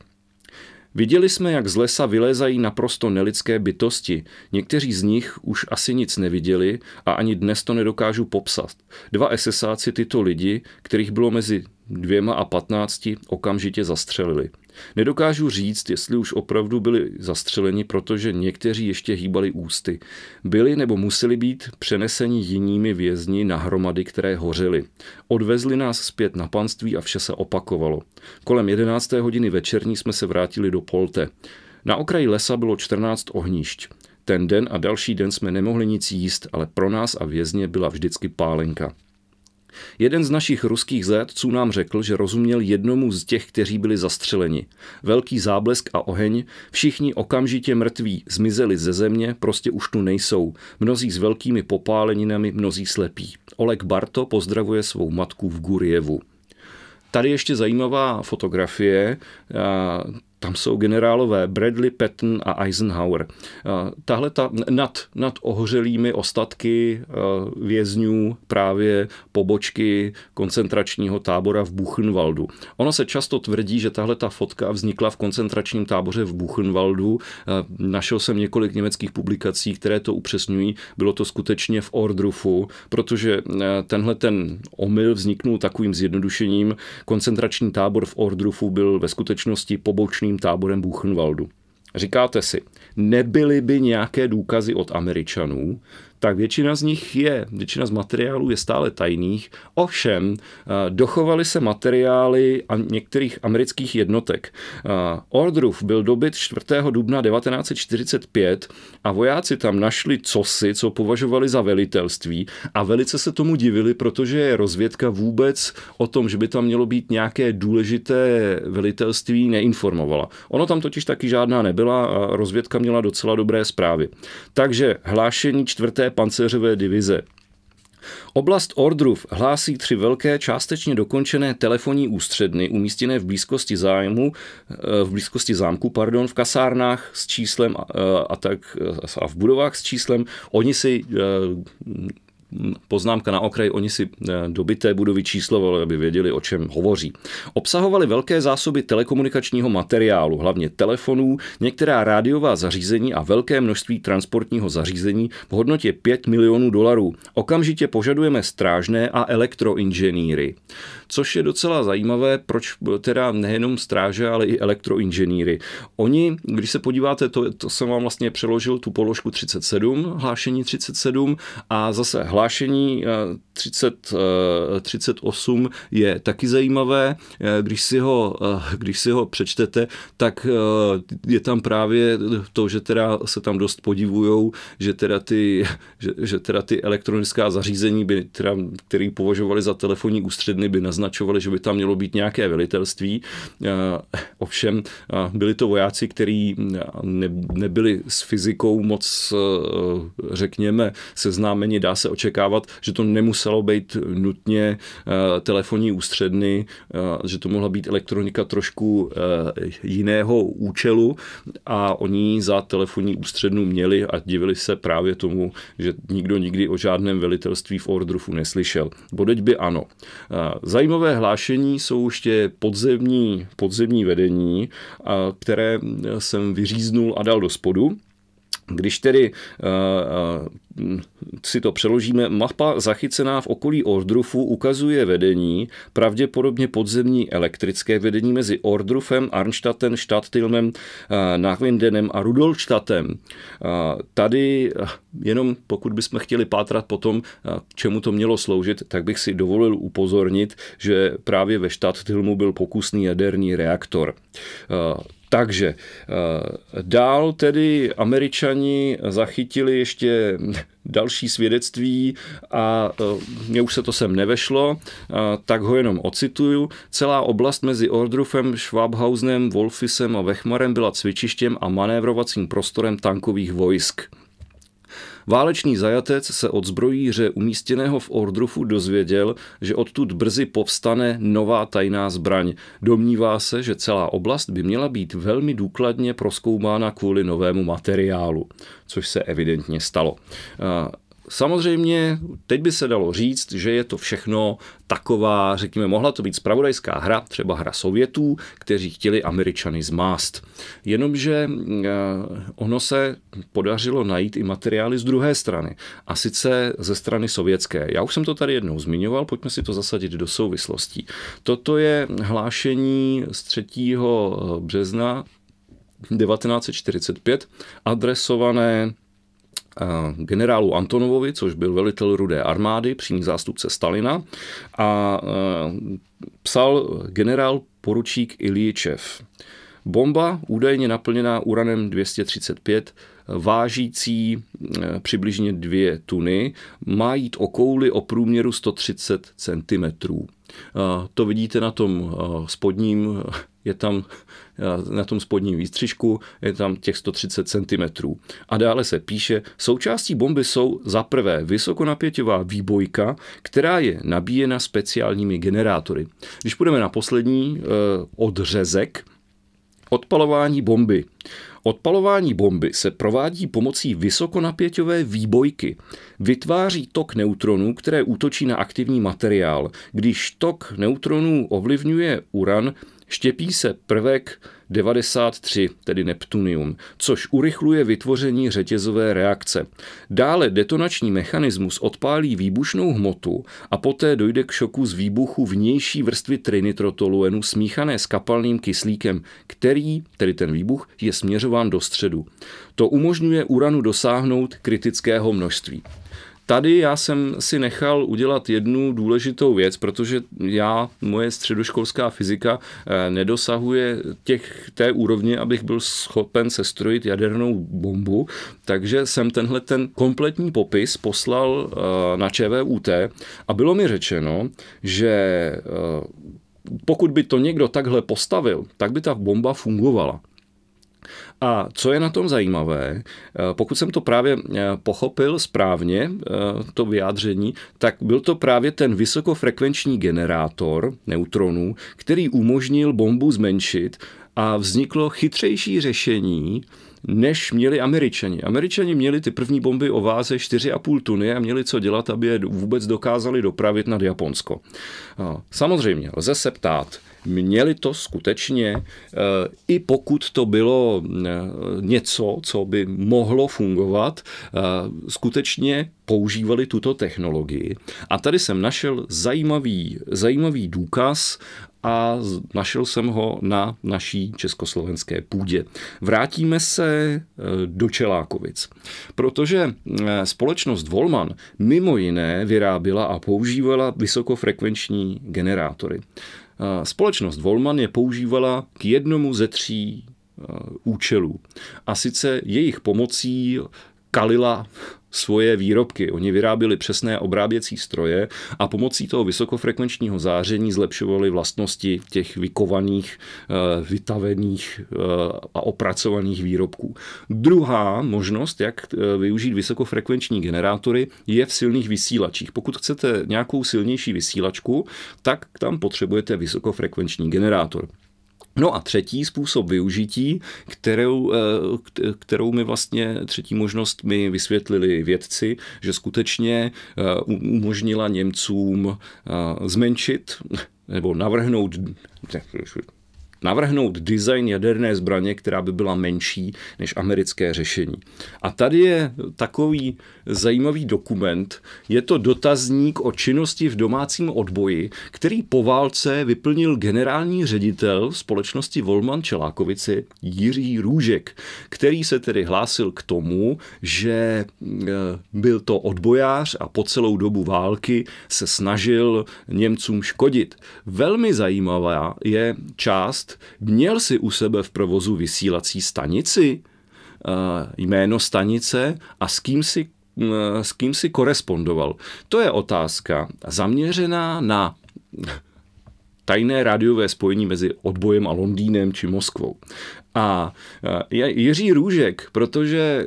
Viděli jsme, jak z lesa vylézají naprosto nelidské bytosti. Někteří z nich už asi nic neviděli a ani dnes to nedokážu popsat. Dva SSáci tyto lidi, kterých bylo mezi dvěma a patnácti, okamžitě zastřelili. Nedokážu říct, jestli už opravdu byli zastřeleni, protože někteří ještě hýbali ústy. Byli nebo museli být přeneseni jinými vězni na hromady, které hořely. Odvezli nás zpět na panství a vše se opakovalo. Kolem 11. hodiny večerní jsme se vrátili do Polte. Na okraji lesa bylo 14 ohnišť. Ten den a další den jsme nemohli nic jíst, ale pro nás a vězně byla vždycky pálenka. Jeden z našich ruských zajatců nám řekl, že rozuměl jednomu z těch, kteří byli zastřeleni. Velký záblesk a oheň, všichni okamžitě mrtví, zmizeli ze země, prostě už tu nejsou. Mnozí s velkými popáleninami, mnozí slepí. Oleg Barto pozdravuje svou matku v Gurjevu. Tady ještě zajímavá fotografie tam jsou generálové Bradley, Patton a Eisenhower. Tahle ta nad, nad ohořelými ostatky e, vězňů právě pobočky koncentračního tábora v Buchenwaldu. Ono se často tvrdí, že tahle ta fotka vznikla v koncentračním táboře v Buchenwaldu. E, našel jsem několik německých publikací, které to upřesňují. Bylo to skutečně v Ordrufu, protože e, tenhle ten omyl vzniknul takovým zjednodušením. Koncentrační tábor v Ordrufu byl ve skutečnosti pobočným koncentračním táborem Buchenwaldu. Říkáte si, nebyly by nějaké důkazy od Američanů, tak většina z nich je, většina z materiálů je stále tajných. Ovšem, eh, dochovaly se materiály některých amerických jednotek. Eh, Ordruf byl dobyt 4. dubna 1945 a vojáci tam našli cosi, co považovali za velitelství a velice se tomu divili, protože rozvědka vůbec o tom, že by tam mělo být nějaké důležité velitelství, neinformovala. Ono tam totiž taky žádná nebyla a rozvědka měla docela dobré zprávy. Takže hlášení čtvrté pancéřové divize. Oblast Ordruf hlásí tři velké, částečně dokončené telefonní ústředny umístěné v blízkosti zájmu, eh, v blízkosti zámku, pardon, v kasárnách s číslem a, eh, a tak eh, a v budovách s číslem. Oni si poznámka na okraj, oni si eh, dobité budovy číslovali, aby věděli, o čem hovoří. Obsahovali velké zásoby telekomunikačního materiálu, hlavně telefonů, některá rádiová zařízení a velké množství transportního zařízení v hodnotě 5 milionů dolarů. Okamžitě požadujeme strážné a elektroinženýry což je docela zajímavé, proč teda nejenom stráže, ale i elektroinženýry. Oni, když se podíváte, to, to jsem vám vlastně přeložil tu položku 37, hlášení 37 a zase hlášení 30, eh, 38 eh, je taky zajímavé. Eh, když si ho, když si ho přečtete, tak je tam právě to, že teda se tam dost podivujou, že teda ty, že, že teda ty elektronická zařízení, by, teda, který považovali za telefonní ústředny, by na naznačovali, že by tam mělo být nějaké velitelství. Eh, ovšem eh, byli to vojáci, kteří eh, nebyli s fyzikou moc, řekněme, seznámeni. Dá se očekávat, že to nemuselo být nutně telefonní ústředny, že to mohla být elektronika trošku jiného účelu a oni za telefonní ústřednu měli a divili se právě tomu, že nikdo nikdy o žádném velitelství v Ordrufu neslyšel. Bodeď by ano. Zaj Zajímavé hlášení jsou ještě podzemní, podzemní vedení, které jsem vyříznul a dal do spodu. Když tedy eh, eh, si to přeložíme, mapa zachycená v okolí Ordrufu ukazuje vedení, pravděpodobně podzemní elektrické vedení mezi Ordrufem, Arnstadtem, Stadtilmem, eh, Nachlindenem a Rudolstadtem. Eh, tady eh, jenom pokud bychom chtěli pátrat po tom, čemu to mělo sloužit, tak bych si dovolil upozornit, že právě ve Stadtilmu byl pokusný jaderní reaktor. Takže dál tedy američani zachytili ještě další svědectví a e, mě už se to sem nevešlo, e, tak ho jenom ocituju. Celá oblast mezi Ordrufem, Schwabhausenem, Wolfisem a Vechmarem byla cvičištěm a manévrovacím prostorem tankových vojsk. Válečný zajatec se od zbrojíře umístěného v Ordrufu dozvěděl, že odtud brzy povstane nová tajná zbraň. Domnívá se, že celá oblast by měla být velmi důkladně proskoumána kvůli novému materiálu, což se evidentně stalo. Samozřejmě, teď by se dalo říct, že je to všechno taková, řekněme, mohla to být spravodajská hra, třeba hra Sovětů, kteří chtěli Američany zmást. Jenomže eh, ono se podařilo najít i materiály z druhé strany, a sice ze strany sovětské. Já už jsem to tady jednou zmiňoval, pojďme si to zasadit do souvislostí. Toto je hlášení z 3. Eh, března 1945, adresované Eh, generálu Antonovovi, což byl velitel rudé armády, přímý zástupce Stalina, a eh, psal generál poručík Iličev. Bomba, údajně naplněná uranem 235, vážící eh, přibližně dvě tuny, má jít o kouli o průměru 130 cm. To vidíte na tom spodním, je tam na tom spodním výstřižku je tam těch 130 cm. A dále se píše, součástí bomby jsou za prvé vysokonapěťová výbojka, která je nabíjena speciálními generátory. Když půjdeme na poslední eh, odřezek, odpalování bomby. Odpalování bomby se provádí pomocí vysokonapěťové výbojky. Vytváří tok neutronů, které útočí na aktivní materiál. Když tok neutronů ovlivňuje uran, štěpí se prvek 93, tedy neptunium, což urychluje vytvoření řetězové reakce. Dále detonační mechanismus odpálí výbušnou hmotu a poté dojde k šoku z výbuchu vnější vrstvy trinitrotoluenu smíchané s kapalným kyslíkem, který, tedy ten výbuch, je směřován do středu. To umožňuje uranu dosáhnout kritického množství. Tady já jsem si nechal udělat jednu důležitou věc, protože já, moje středoškolská fyzika eh, nedosahuje těch, té úrovně, abych byl schopen sestrojit jadernou bombu, takže jsem tenhle ten kompletní popis poslal eh, na ČVUT a bylo mi řečeno, že eh, pokud by to někdo takhle postavil, tak by ta bomba fungovala. A co je na tom zajímavé, eh, pokud jsem to právě eh, pochopil správně, eh, to vyjádření, tak byl to právě ten vysokofrekvenční generátor neutronů, který umožnil bombu zmenšit a vzniklo chytřejší řešení, než měli Američani. Američani měli ty první bomby o váze 4,5 tuny a měli co dělat, aby je vůbec dokázali dopravit nad Japonsko. Samozřejmě, lze se ptát, měli to skutečně, eh, i pokud to bylo eh, něco, co by mohlo fungovat, eh, skutečně používali tuto technologii. A tady jsem našel zajímavý, zajímavý důkaz a našel jsem ho na naší československé půdě. Vrátíme se do Čelákovic, protože společnost Volman mimo jiné vyráběla a používala vysokofrekvenční generátory. Společnost Volman je používala k jednomu ze tří e, účelů. A sice jejich pomocí kalila svoje výrobky. Oni vyráběli přesné obráběcí stroje a pomocí toho vysokofrekvenčního záření zlepšovali vlastnosti těch vykovaných, eh, vytavených eh, a opracovaných výrobků. Druhá možnost, jak eh, využít vysokofrekvenční generátory, je v silných vysílačích. Pokud chcete nějakou silnější vysílačku, tak tam potřebujete vysokofrekvenční generátor. No a třetí způsob využití, kterou, eh, kterou mi vlastně třetí možnost mi vysvětlili vědci, že skutečně eh, umožnila Němcům eh, zmenšit nebo navrhnout navrhnout design jaderné zbraně, která by byla menší než americké řešení. A tady je takový zajímavý dokument. Je to dotazník o činnosti v domácím odboji, který po válce vyplnil generální ředitel společnosti Volman Čelákovici Jiří Růžek, který se tedy hlásil k tomu, že eh, byl to odbojář a po celou dobu války se snažil Němcům škodit. Velmi zajímavá je část, měl si u sebe v provozu vysílací stanici, eh, jméno stanice a s kým si s kým si korespondoval. To je otázka zaměřená na tajné rádiové spojení mezi odbojem a Londýnem či Moskvou. A Jiří Růžek, protože e,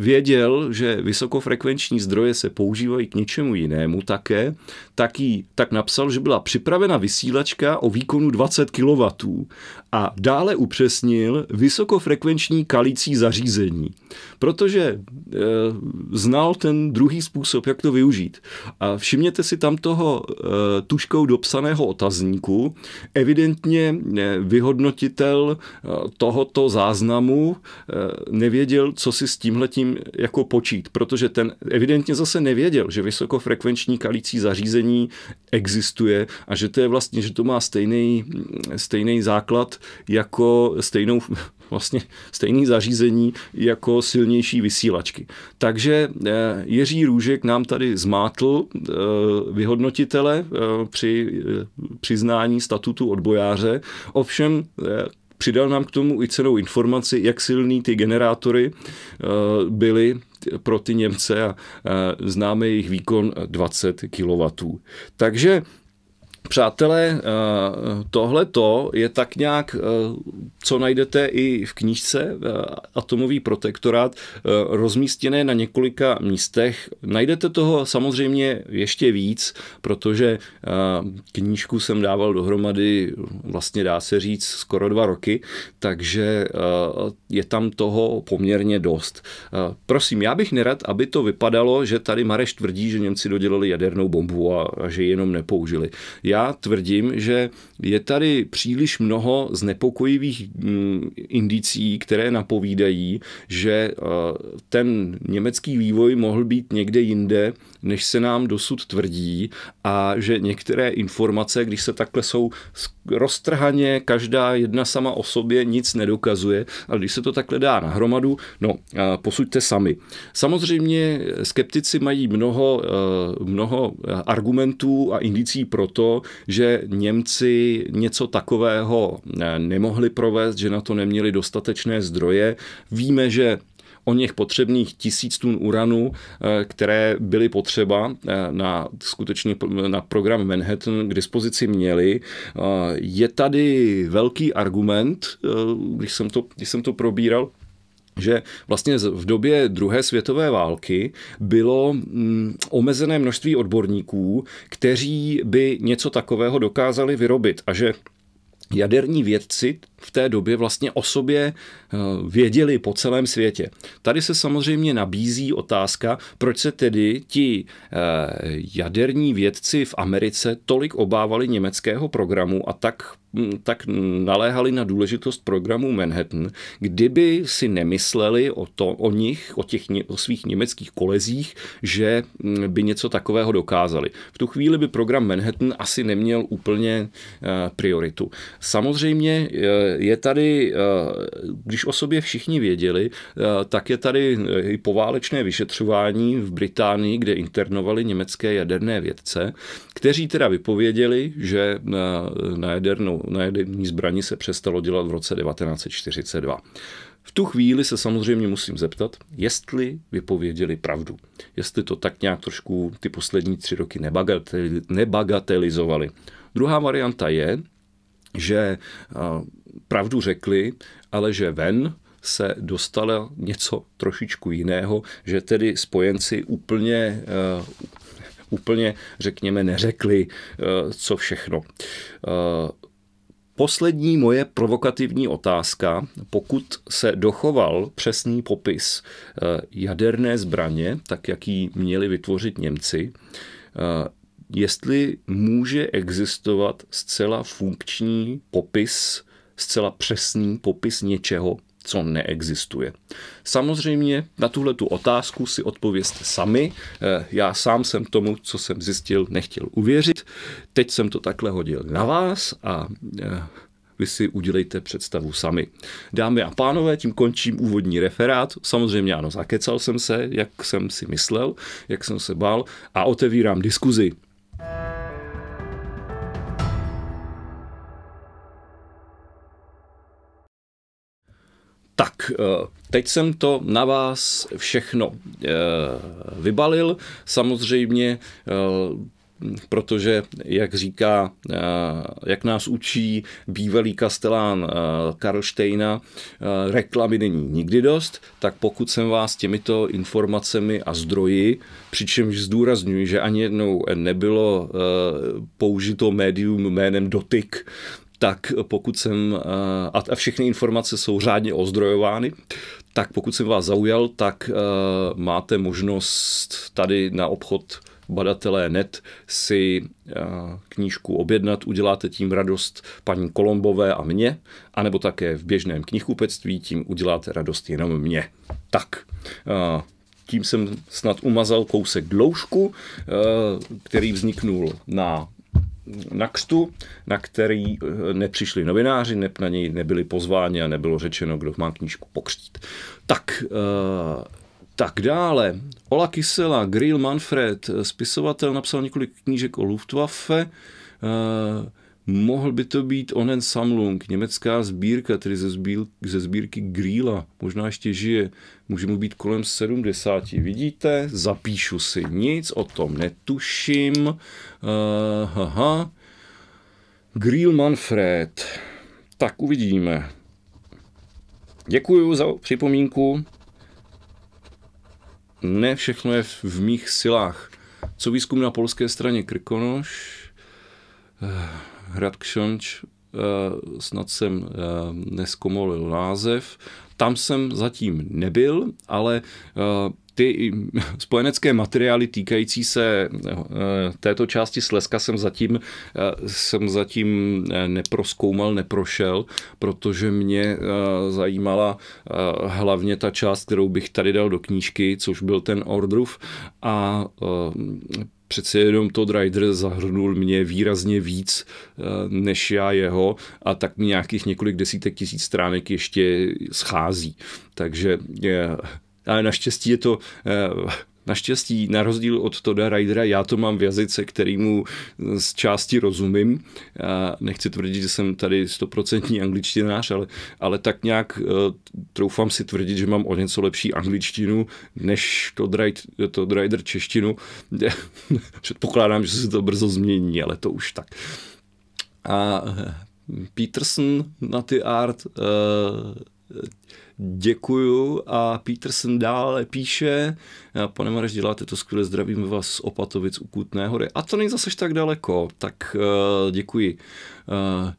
věděl, že vysokofrekvenční zdroje se používají k něčemu jinému také, tak, jí, tak napsal, že byla připravena vysílačka o výkonu 20 kW a dále upřesnil vysokofrekvenční kalící zařízení, protože e, znal ten druhý způsob, jak to využít. A všimněte si tam toho e, tuškou dopsaného otazní, zvenku. Evidentně eh, vyhodnotitel eh, tohoto záznamu eh, nevěděl, co si s tímhletím jako počít, protože ten evidentně zase nevěděl, že vysokofrekvenční kalící zařízení existuje a že to je vlastně, že to má stejný, stejný základ jako stejnou vlastně stejné zařízení jako silnější vysílačky. Takže eh, Jiří Růžek nám tady zmátl eh, vyhodnotitele eh, při přiznání statutu odbojáře. Ovšem přidal nám k tomu i cenou informaci, jak silný ty generátory byly pro ty Němce a známe jejich výkon 20 kW. Takže Přátelé, eh, tohle to je tak nějak, eh, co najdete i v knížce eh, Atomový protektorát, rozmístěné na několika místech. Najdete toho samozřejmě ještě víc, protože knížku jsem dával dohromady, vlastně dá se říct, skoro dva roky, takže je tam toho poměrně dost. Prosím, já bych nerad, aby to vypadalo, že tady Mareš tvrdí, že Němci dodělali jadernou bombu a že ji jenom nepoužili. Já já tvrdím, že je tady příliš mnoho znepokojivých mm, indicí, které napovídají, že eh, ten německý vývoj mohl být někde jinde než se nám dosud tvrdí a že některé informace, když se takhle jsou roztrhaně, každá jedna sama o sobě nic nedokazuje, ale když se to takhle dá na hromadu, no, posuďte sami. Samozřejmě skeptici mají mnoho, eh, mnoho argumentů a indicí pro to, že Němci něco takového eh, nemohli provést, že na to neměli dostatečné zdroje. Víme, že o něch potřebných tisíc tun uranu, eh, které byly potřeba eh, na skutečně na program Manhattan k dispozici měli. Eh, je tady velký argument, když jsem to, když jsem to probíral, že vlastně v době druhé světové války bylo mm, omezené množství odborníků, kteří by něco takového dokázali vyrobit a že jaderní vědci v té době vlastně o sobě eh, věděli po celém světě. Tady se samozřejmě nabízí otázka, proč se tedy ti eh, jaderní vědci v Americe tolik obávali německého programu a tak hm, tak naléhali na důležitost programu Manhattan, kdyby si nemysleli o, to, o nich, o, těch, o svých německých kolezích, že hm, by něco takového dokázali. V tu chvíli by program Manhattan asi neměl úplně eh, prioritu. Samozřejmě je tady, eh, když o sobě všichni věděli, eh, tak je tady eh, i poválečné vyšetřování v Británii, kde internovali německé jaderné vědce, kteří teda vypověděli, že na, jadernou, na jaderní zbraní se přestalo dělat v roce 1942. V tu chvíli se samozřejmě musím zeptat, jestli vypověděli pravdu. Jestli to tak nějak trošku ty poslední tři roky nebagatelizovali. Druhá varianta je, že pravdu řekli, ale že ven se dostalo něco trošičku jiného, že tedy spojenci úplně eh, úplně, řekněme, neřekli, eh, co všechno. Eh, poslední moje provokativní otázka, pokud se dochoval přesný popis jaderné zbraně, tak jak ji měli vytvořit Němci, jestli může existovat zcela funkční popis zcela přesný popis něčeho, co neexistuje. Samozřejmě na tuhle tu otázku si odpověste sami. Eh, já sám jsem tomu, co jsem zjistil, nechtěl uvěřit. Teď jsem to takhle hodil na vás a eh, vy si udělejte představu sami. Dámy a pánové, tím končím úvodní referát. Samozřejmě ano, zakecal jsem se, jak jsem si myslel, jak jsem se bál a otevírám diskuzi. thank Tak, eh, teď jsem to na vás všechno eh, vybalil. Samozřejmě eh, protože, jak říká, jak nás učí bývalý kastelán Karlštejna, reklamy není nikdy dost, tak pokud jsem vás těmito informacemi a zdroji, přičemž zdůraznuju, že ani jednou nebylo použito médium jménem dotyk, tak pokud jsem, eh, a všechny informace jsou řádně ozdrojovány, tak pokud jsem vás zaujal, tak eh, máte možnost tady na obchod badatelé net si eh, knížku objednat, uděláte tím radost paní Kolombové a mně, anebo také v běžném knihkupectví tím uděláte radost jenom mě. Tak, tím jsem snad umazal kousek dloužku, který vzniknul na na křtu, na který eh, nepřišli novináři, ne, na něj nebyli pozváni a nebylo řečeno, kdo má knížku pokřtít. Tak, eh, tak dále. Ola Kysela, Grill Manfred, eh, spisovatel, napsal několik knížek o Luftwaffe, Mohl by to být onen Samlung, německá sbírka, tedy ze, sbíl, ze sbírky Gríla, možná ještě žije, může mu být kolem 70. Vidíte, zapíšu si nic, o tom netuším. Uh, eh, aha. Gríl Manfred. Tak uvidíme. Děkuji za připomínku. Ne všechno je v mých silách. Co výzkum na polské straně Krkonoš? Uh. Hrad Kšonč, eh, snad jsem eh, neskomolil název. Tam jsem zatím nebyl, ale eh, ty spojenecké materiály týkající se této části Slezka jsem zatím, jsem zatím neproskoumal, neprošel, protože mě zajímala hlavně ta část, kterou bych tady dal do knížky, což byl ten Ordruf a přeci jenom to Rider zahrnul mě výrazně víc eh, než já jeho a tak mi nějakých několik desítek tisíc stránek ještě schází. Takže je, eh, ale naštěstí je to eh, Naštěstí, na rozdíl od Toda Rydera, já to mám v jazyce, kterýmu eh, z části rozumím. Já nechci tvrdit, že jsem tady stoprocentní angličtinář, ale, ale tak nějak eh, troufám si tvrdit, že mám o něco lepší angličtinu, než Todd Ryder, Todd Ryder češtinu. Předpokládám, že se to brzo změní, ale to už tak. A eh, Peterson na ty art... Uh, děkuju a Peterson dále píše, pane Mareš, děláte to skvěle, zdravím vás z Opatovic u Kutné hory. A to není zase tak daleko, tak eh, děkuji. Eh,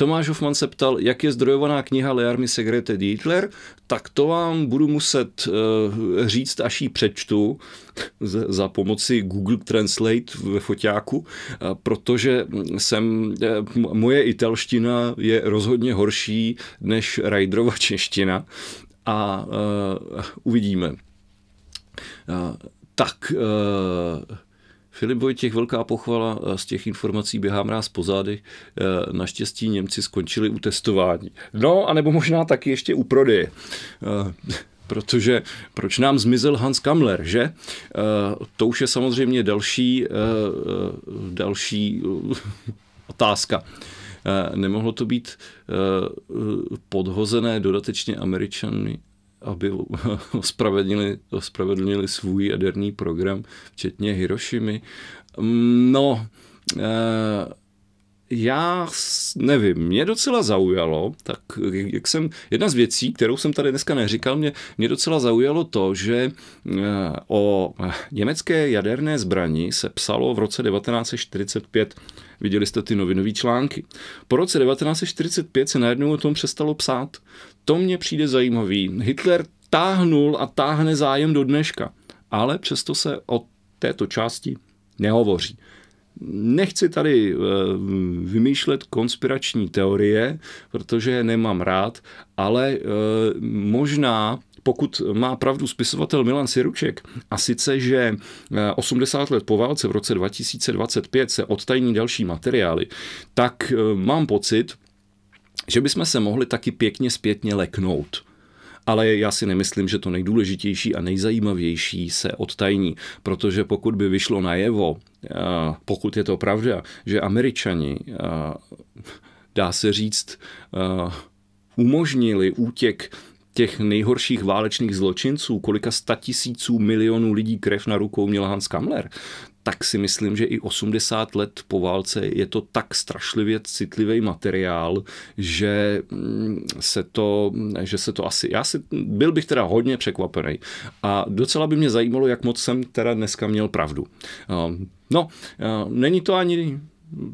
Tomáš Hofman se ptal, jak je zdrojovaná kniha Le Army Segrete Dietler, tak to vám budu muset uh, říct, až ji přečtu z, za pomoci Google Translate ve foťáku, uh, protože jsem, uh, moje italština je rozhodně horší než Raiderova čeština a uh, uvidíme. Uh, tak... Uh, Filip Vojtěch, velká pochvala, eh, z těch informací běhám ráz po zádech. Naštěstí Němci skončili u testování. No, anebo možná taky ještě u prodeje. Eh, protože proč nám zmizel Hans Kamler, že? Eh, to už je samozřejmě další, další otázka. Nemohlo to být podhozené dodatečně američany, aby ospravedlnili, ospravedlnili svůj jaderný program, včetně Hirošimi, mm, No, eh, já nevím, mě docela zaujalo, tak jak jsem, jedna z věcí, kterou jsem tady dneska neříkal, mě, mě docela zaujalo to, že eh, o eh, německé jaderné zbraní se psalo v roce 1945 Viděli jste ty novinové články. Po roce 1945 se najednou o tom přestalo psát to mně přijde zajímavý. Hitler táhnul a táhne zájem do dneška, ale přesto se o této části nehovoří. Nechci tady eh, vymýšlet konspirační teorie, protože je nemám rád, ale eh, možná, pokud má pravdu spisovatel Milan Siruček, a sice, že 80 eh, let po válce v roce 2025 se odtajní další materiály, tak mám pocit, že bychom se mohli taky pěkně zpětně leknout. Ale já si nemyslím, že to nejdůležitější a nejzajímavější se odtajní, protože pokud by vyšlo najevo, pokud je to pravda, že američani, dá se říct, umožnili útěk těch nejhorších válečných zločinců, kolika statisíců milionů lidí krev na rukou měl Hans Kamler, tak si myslím, že i 80 let po válce je to tak strašlivě citlivý materiál, že mm, se to, že se to asi, já si, byl bych teda hodně překvapený a docela by mě zajímalo, jak moc jsem teda dneska měl pravdu. Ehm, no, ehm, není to ani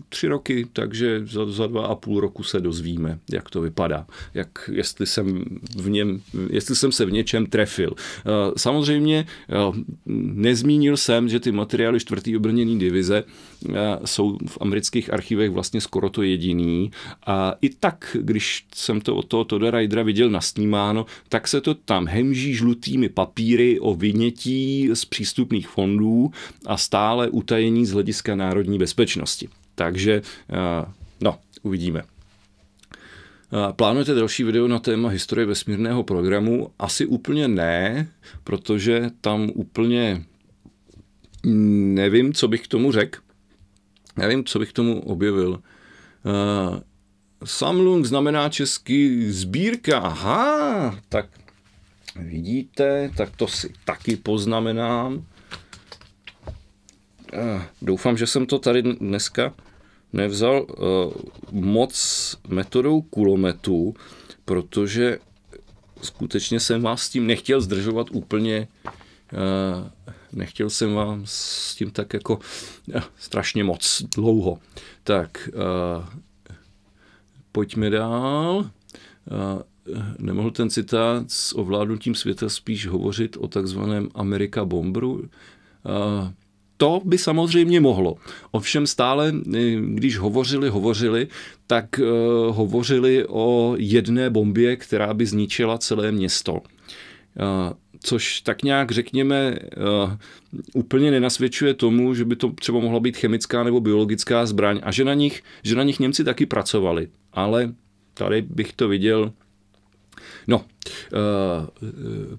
tři roky, takže za, za dva a půl roku se dozvíme, jak to vypadá, jak, jestli, jsem v něm, jestli jsem se v něčem trefil. Eh, samozřejmě eh, nezmínil jsem, že ty materiály čtvrtý obrněný divize Eh, jsou v amerických archivech vlastně skoro to jediný. A i tak, když jsem to od toho Toda Rydera viděl nasnímáno, tak se to tam hemží žlutými papíry o vynětí z přístupných fondů a stále utajení z hlediska národní bezpečnosti. Takže, eh, no, uvidíme. Eh, plánujete další video na téma historie vesmírného programu? Asi úplně ne, protože tam úplně nevím, co bych k tomu řekl. Nevím, co bych tomu objevil. Uh, Samlung znamená česky sbírka. Aha, tak vidíte, tak to si taky poznamenám. Uh, doufám, že jsem to tady dneska nevzal uh, moc metodou kulometu, protože skutečně jsem vás s tím nechtěl zdržovat úplně uh, nechtěl jsem vám s tím tak jako eh, strašně moc dlouho. Tak uh, pojďme dál. Uh, nemohl ten citát s ovládnutím světa spíš hovořit o takzvaném Amerika bombru? Uh, to by samozřejmě mohlo. Ovšem stále, když hovořili, hovořili, tak uh, hovořili o jedné bombě, která by zničila celé město. Uh, což tak nějak řekněme eh, úplně nenasvědčuje tomu, že by to třeba mohla být chemická nebo biologická zbraň a že na nich, že na nich Němci taky pracovali. Ale tady bych to viděl No, uh,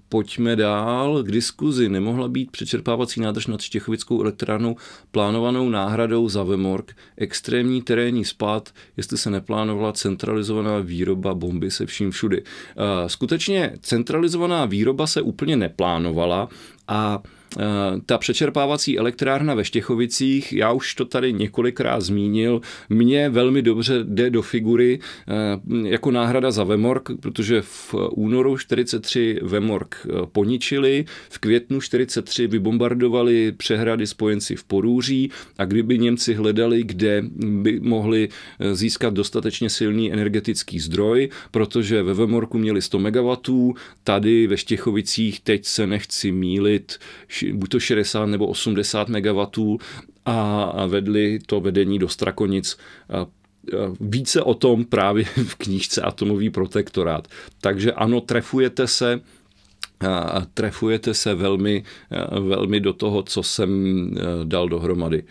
pojďme dál k diskuzi. Nemohla být přečerpávací nádrž nad Štěchovickou elektrárnou plánovanou náhradou za Vemork. Extrémní terénní spad, jestli se neplánovala centralizovaná výroba bomby se vším všudy. Uh, skutečně centralizovaná výroba se úplně neplánovala a uh, Eh, ta přečerpávací elektrárna ve Štěchovicích, já už to tady několikrát zmínil, mě velmi dobře jde do figury eh, jako náhrada za Vemork, protože v únoru 43 Vemork eh, poničili, v květnu 43 vybombardovali přehrady spojenci v Porůří a kdyby Němci hledali, kde by mohli získat dostatečně silný energetický zdroj, protože ve Vemorku měli 100 MW, tady ve Štěchovicích teď se nechci mílit buď to 60 nebo 80 MW a vedli to vedení do Strakonic více o tom právě v knížce Atomový protektorát. Takže ano, trefujete se, trefujete se velmi, velmi do toho, co jsem e, dal dohromady.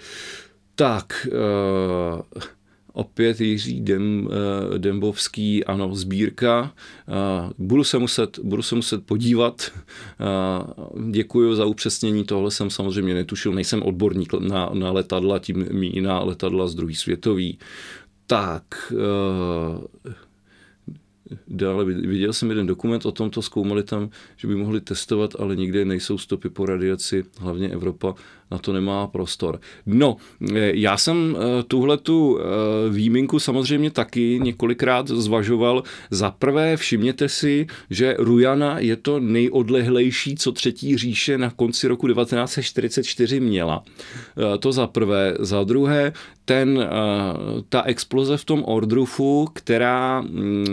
Tak, e, opět Jiří Dem, eh, Dembovský, ano, sbírka. Eh, budu se muset, budu se muset podívat. Eh, Děkuji za upřesnění, tohle jsem samozřejmě netušil, nejsem odborník na, na letadla, tím mí na letadla z druhý světový. Tak, dále viděl jsem jeden dokument o tomto, zkoumali tam, že by mohli testovat, ale nikde nejsou stopy po radiaci, hlavně Evropa na to nemá prostor. No, e, já jsem e, tuhle tu e, výminku samozřejmě taky několikrát zvažoval. Za prvé všimněte si, že Rujana je to nejodlehlejší, co třetí říše na konci roku 1944 měla. To za prvé. Za druhé, ten, ta exploze v tom Ordrufu, která, mm,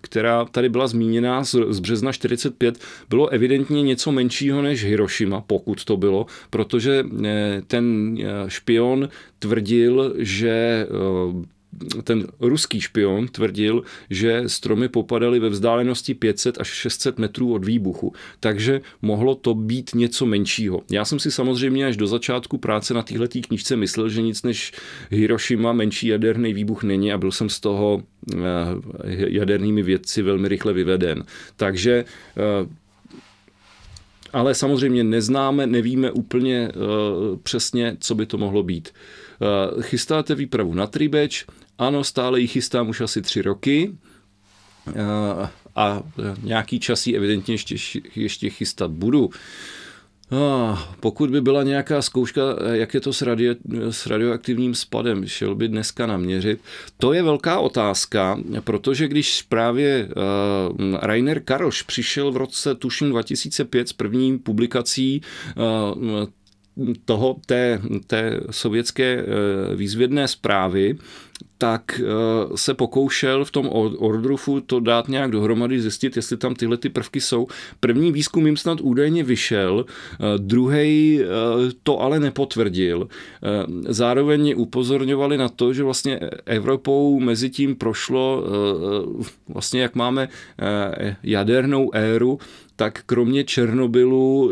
která tady byla zmíněná z, z března 45, bylo evidentně něco menšího než Hiroshima, pokud to bylo, protože eh, ten eh, špion tvrdil, že eh, ten ruský špion tvrdil, že stromy popadaly ve vzdálenosti 500 až 600 metrů od výbuchu, takže mohlo to být něco menšího. Já jsem si samozřejmě až do začátku práce na téhle knižce myslel, že nic než Hiroshima menší jaderný výbuch není a byl jsem z toho jadernými vědci velmi rychle vyveden. Takže ale samozřejmě neznáme, nevíme úplně eh, přesně, co by to mohlo být. Eh, chystáte výpravu na Tribeč? Ano, stále ji chystám už asi tři roky eh, a nějaký čas ji evidentně ještě, ještě chystat budu. Ah, pokud by byla nějaká zkouška, eh, jak je to s, radio, s radioaktivním spadem, šel by dneska naměřit, to je velká otázka, protože když právě uh, Rainer Karoš přišel v roce tuším 2005 s první publikací uh, toho, té, té sovětské eh, výzvědné zprávy, tak eh, se pokoušel v tom Ordrufu to dát nějak dohromady, zjistit, jestli tam tyhle ty prvky jsou. První výzkum jim snad údajně vyšel, eh, druhý to ale nepotvrdil. Zároveň upozorňovali na to, že vlastně Evropou mezi tím prošlo, vlastně jak máme jadernou éru, tak kromě Černobylu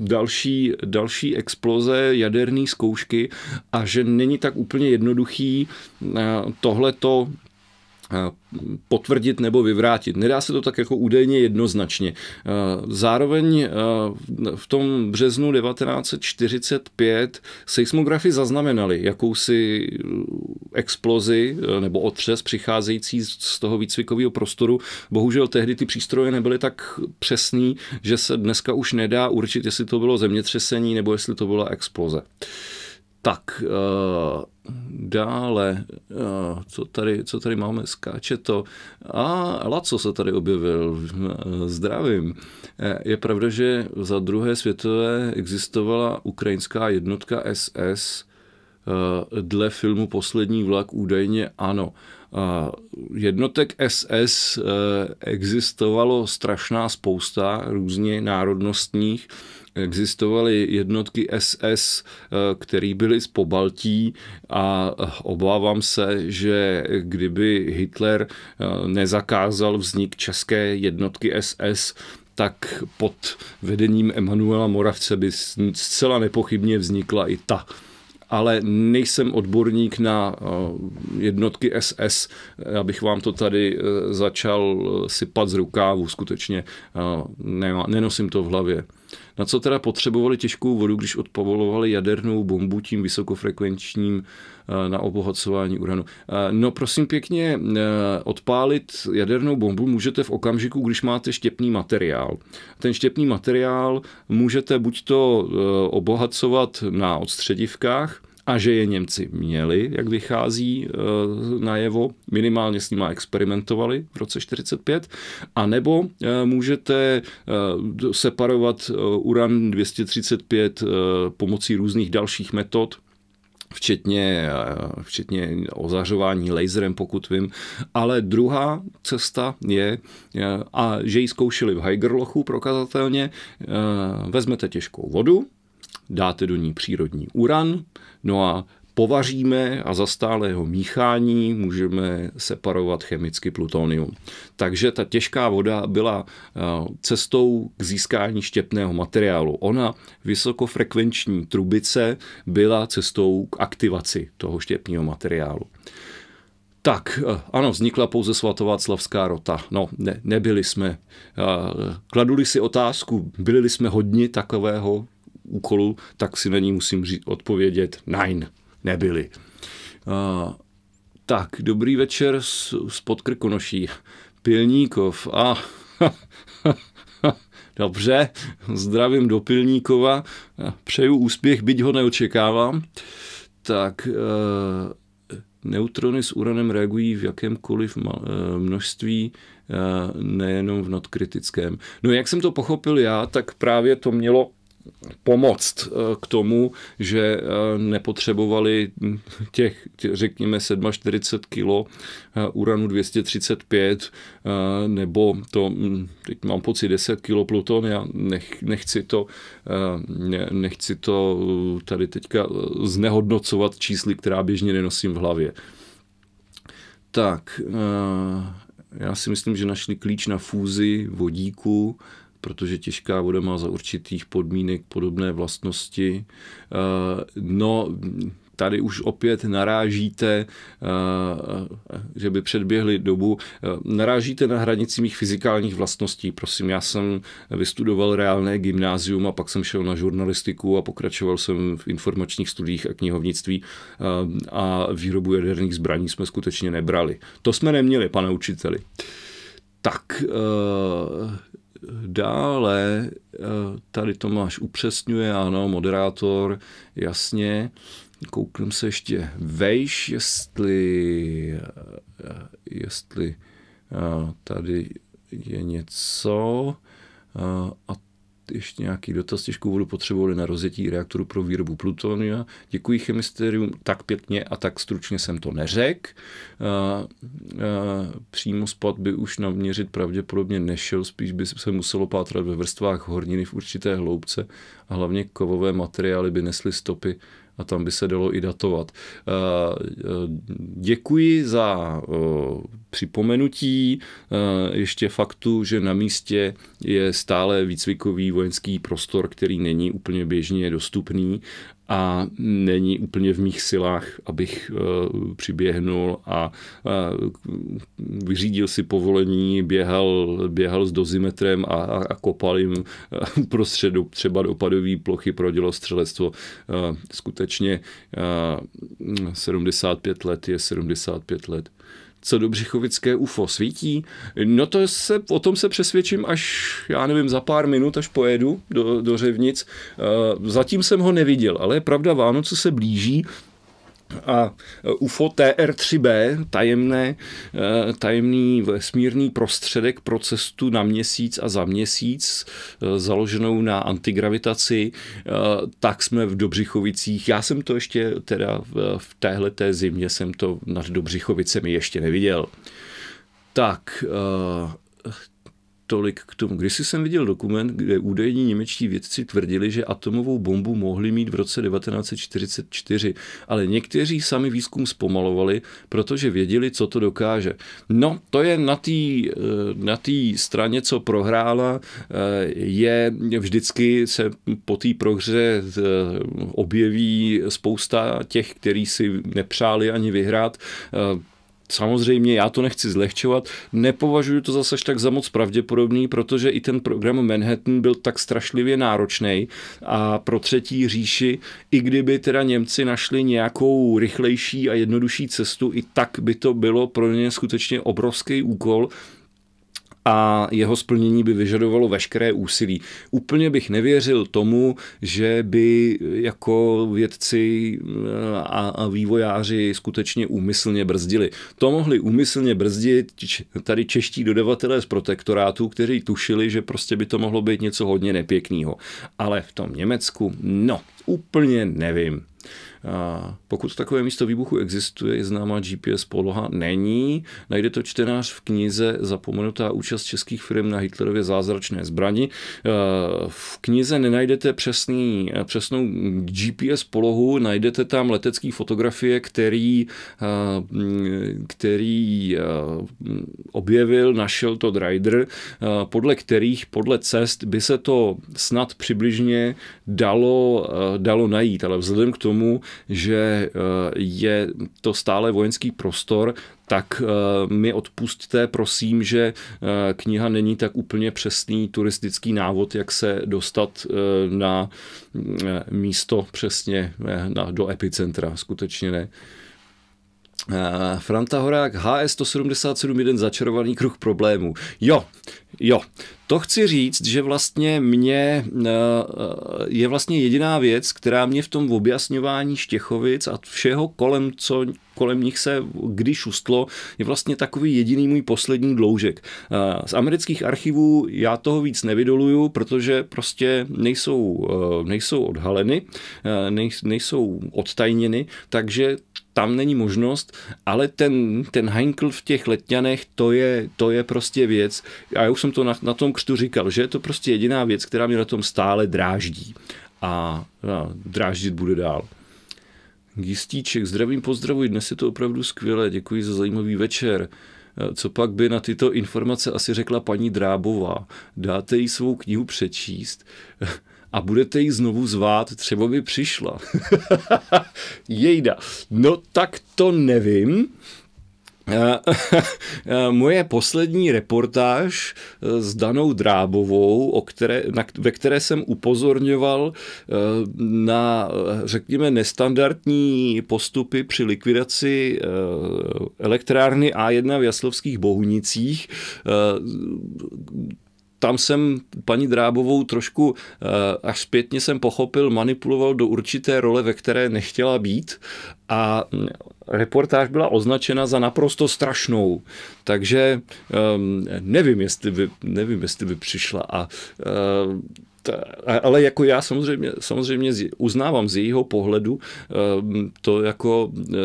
další, další exploze jaderné zkoušky a že není tak úplně jednoduchý eh, tohleto Eh, potvrdit nebo vyvrátit. Nedá se to tak jako údajně jednoznačně. Eh, zároveň eh, v tom březnu 1945 seismografy zaznamenaly jakousi explozi nebo otřes přicházející z toho výcvikového prostoru. Bohužel tehdy ty přístroje nebyly tak přesný, že se dneska už nedá určit, jestli to bylo zemětřesení nebo jestli to byla exploze. Tak, Dále, co tady, co tady máme, skáče to. A Laco se tady objevil, zdravím. E, je pravda, že za druhé světové existovala ukrajinská jednotka SS, e, dle filmu Poslední vlak údajně ano. Jednotek SS e, existovalo strašná spousta různě národnostních existovaly jednotky SS, eh, které byly z Pobaltí a eh, obávám se, že kdyby Hitler eh, nezakázal vznik české jednotky SS, tak pod vedením Emanuela Moravce by zcela nepochybně vznikla i ta ale nejsem odborník na jednotky SS, abych vám to tady začal sypat z rukávu, skutečně nenosím to v hlavě. Na co teda potřebovali těžkou vodu, když odpovolovali jadernou bombu tím vysokofrekvenčním eh, na obohacování uranu? Eh, no prosím pěkně, eh, odpálit jadernou bombu můžete v okamžiku, když máte štěpný materiál. Ten štěpný materiál můžete buď to obohacovat na odstředivkách, a že je Němci měli, jak vychází eh, najevo, minimálně s nima experimentovali v roce 45, a nebo eh, můžete eh, separovat uran 235 pomocí různých dalších metod, včetně, včetně ozařování laserem, pokud vím. Ale druhá cesta je, a že ji zkoušeli v Heigerlochu prokazatelně, vezmete těžkou vodu, dáte do ní přírodní uran, No a povaříme a za stáleho míchání můžeme separovat chemicky plutonium. Takže ta těžká voda byla eh, cestou k získání štěpného materiálu. Ona, vysokofrekvenční trubice, byla cestou k aktivaci toho štěpního materiálu. Tak, eh, ano, vznikla pouze slavská rota. No, ne, nebyli jsme. Eh, kladuli si otázku, byli jsme hodni takového úkolu tak si na ní musím říct, odpovědět nein, nebyli Uh, tak, dobrý večer z, z Podkrkonoší. Pilníkov. A ah, dobře, zdravím do Pilníkova. Přeju úspěch, byť ho neočekávám. Tak, e, neutrony s uranem reagují v jakémkoliv e, množství, e, nejenom v nadkritickém. No jak jsem to pochopil já, tak právě to mělo pomoct eh, k tomu, že eh, nepotřebovali těch, řekněme, 47 kg eh, uranu 235 nebo to, hm, teď mám pocit, 10 kg pluton, já nech, nechci to, nechci to tady teďka znehodnocovat čísly, která běžně nenosím v hlavě. Tak, já si myslím, že našli klíč na fúzi vodíku protože těžká voda má za určitých podmínek podobné vlastnosti. Eh, no, tady už opět narážíte, eh, že by předběhli dobu, eh, narážíte na hranici mých fyzikálních vlastností. Prosím, já jsem vystudoval reálné gymnázium a pak jsem šel na žurnalistiku a pokračoval jsem v informačních studiích a knihovnictví a výrobu jaderných zbraní jsme skutečně nebrali. To jsme neměli, pane učiteli. Tak Dále, eh, tady Tomáš upřesňuje, ano, moderátor, jasně. Kouknu se ještě vejš, jestli, eh, jestli eh, tady je něco. A ještě nějaký dotaz, těžkou vodu potřebovali na rozjetí reaktoru pro výrobu plutonia. Děkuji chemisterium, tak pěkně a tak stručně jsem to neřekl. Přímo spad by už naměřit pravděpodobně nešel, spíš by se muselo pátrat ve vrstvách horniny v určité hloubce a hlavně kovové materiály by nesly stopy a tam by se dalo i datovat. Děkuji za připomenutí eh, ještě faktu, že na místě je stále výcvikový vojenský prostor, který není úplně běžně dostupný a není úplně v mých silách, abych eh, přiběhnul a eh, vyřídil si povolení, běhal, běhal s dozimetrem a, a kopal jim prostředu třeba dopadové plochy pro dělostřelectvo. Skutečně 75 let je 75 let co do Břichovické UFO svítí. No to se, o tom se přesvědčím až, já nevím, za pár minut, až pojedu do, do Řevnic. Eh, zatím jsem ho neviděl, ale je pravda, Vánoce se blíží, a e, UFO TR-3B, tajemné, e, tajemný vesmírný prostředek pro cestu na měsíc a za měsíc, e, založenou na antigravitaci, tak jsme v Dobřichovicích. Já jsem to ještě teda v téhle té zimě jsem to nad Dobřichovicemi ještě neviděl. Tak, tolik k tomu. Když jsem viděl dokument, kde údajní němečtí vědci tvrdili, že atomovou bombu mohli mít v roce 1944, ale někteří sami výzkum zpomalovali, protože věděli, co to dokáže. No, to je na té eh, na straně, co prohrála, eh, je vždycky se po té prohře eh, objeví spousta těch, kteří si nepřáli ani vyhrát. Samozřejmě já to nechci zlehčovat, nepovažuji to zase tak za moc pravděpodobný, protože i ten program Manhattan byl tak strašlivě náročný a pro třetí říši, i kdyby teda Němci našli nějakou rychlejší a jednodušší cestu, i tak by to bylo pro ně skutečně obrovský úkol, a jeho splnění by vyžadovalo veškeré úsilí. Úplně bych nevěřil tomu, že by jako vědci eh, a, vývojáři skutečně úmyslně brzdili. To mohli úmyslně brzdit tady čeští dodavatelé z protektorátu, kteří tušili, že prostě by to mohlo být něco hodně nepěkného. Ale v tom Německu, no, úplně nevím. A pokud takové místo výbuchu existuje, je známá GPS poloha, není. Najde to čtenář v knize Zapomenutá účast českých firm na Hitlerově zázračné zbrani. V knize nenajdete přesný, přesnou GPS polohu, najdete tam letecké fotografie, který, který objevil, našel to Drider, podle kterých, podle cest by se to snad přibližně dalo, dalo najít, ale vzhledem k tomu, že eh, je to stále vojenský prostor, tak eh, mi odpustte, prosím, že eh, kniha není tak úplně přesný turistický návod, jak se dostat na místo přesně na, do epicentra, skutečně ne. Franta Horák, HS177, jeden začarovaný kruh problémů. Jo, jo, to chci říct, že vlastně mě eh, eh, je vlastně jediná věc, která mě v tom v objasňování Štěchovic a všeho kolem, co kolem nich se když ustlo, je vlastně takový jediný můj poslední dloužek. Eh, z amerických archivů já toho víc nevydoluju, protože prostě nejsou, nejsou odhaleny, nejsou odtajněny, takže tam není možnost, ale ten, ten Heinkel v těch letňanech, to je, to je prostě věc. A já už jsem to na, na tom Křtu říkal, že je to prostě jediná věc, která mě na tom stále dráždí. A, a dráždit bude dál. Gistíček, zdravím, pozdravuji, dnes je to opravdu skvělé, děkuji za zajímavý večer. E, co pak by na tyto informace asi řekla paní Drábová? Dáte jí svou knihu přečíst a budete jí znovu zvát, třeba by přišla. Jejda, no tak to nevím. Eh, eh, moje poslední reportáž eh, s Danou Drábovou, o které, na, ve které jsem upozorňoval na, řekněme, nestandardní postupy při likvidaci elektrárny A1 v Jaslovských Bohunicích, tam jsem paní Drábovou trošku eh, až zpětně jsem pochopil, manipuloval do určité role, ve které nechtěla být a mm, reportáž byla označena za naprosto strašnou. Takže ehm, nevím, jestli by, nevím, jestli by přišla a eh, Eh, ale jako já samozřejmě, samozřejmě uznávám z jejího pohledu, ehm, to jako eh,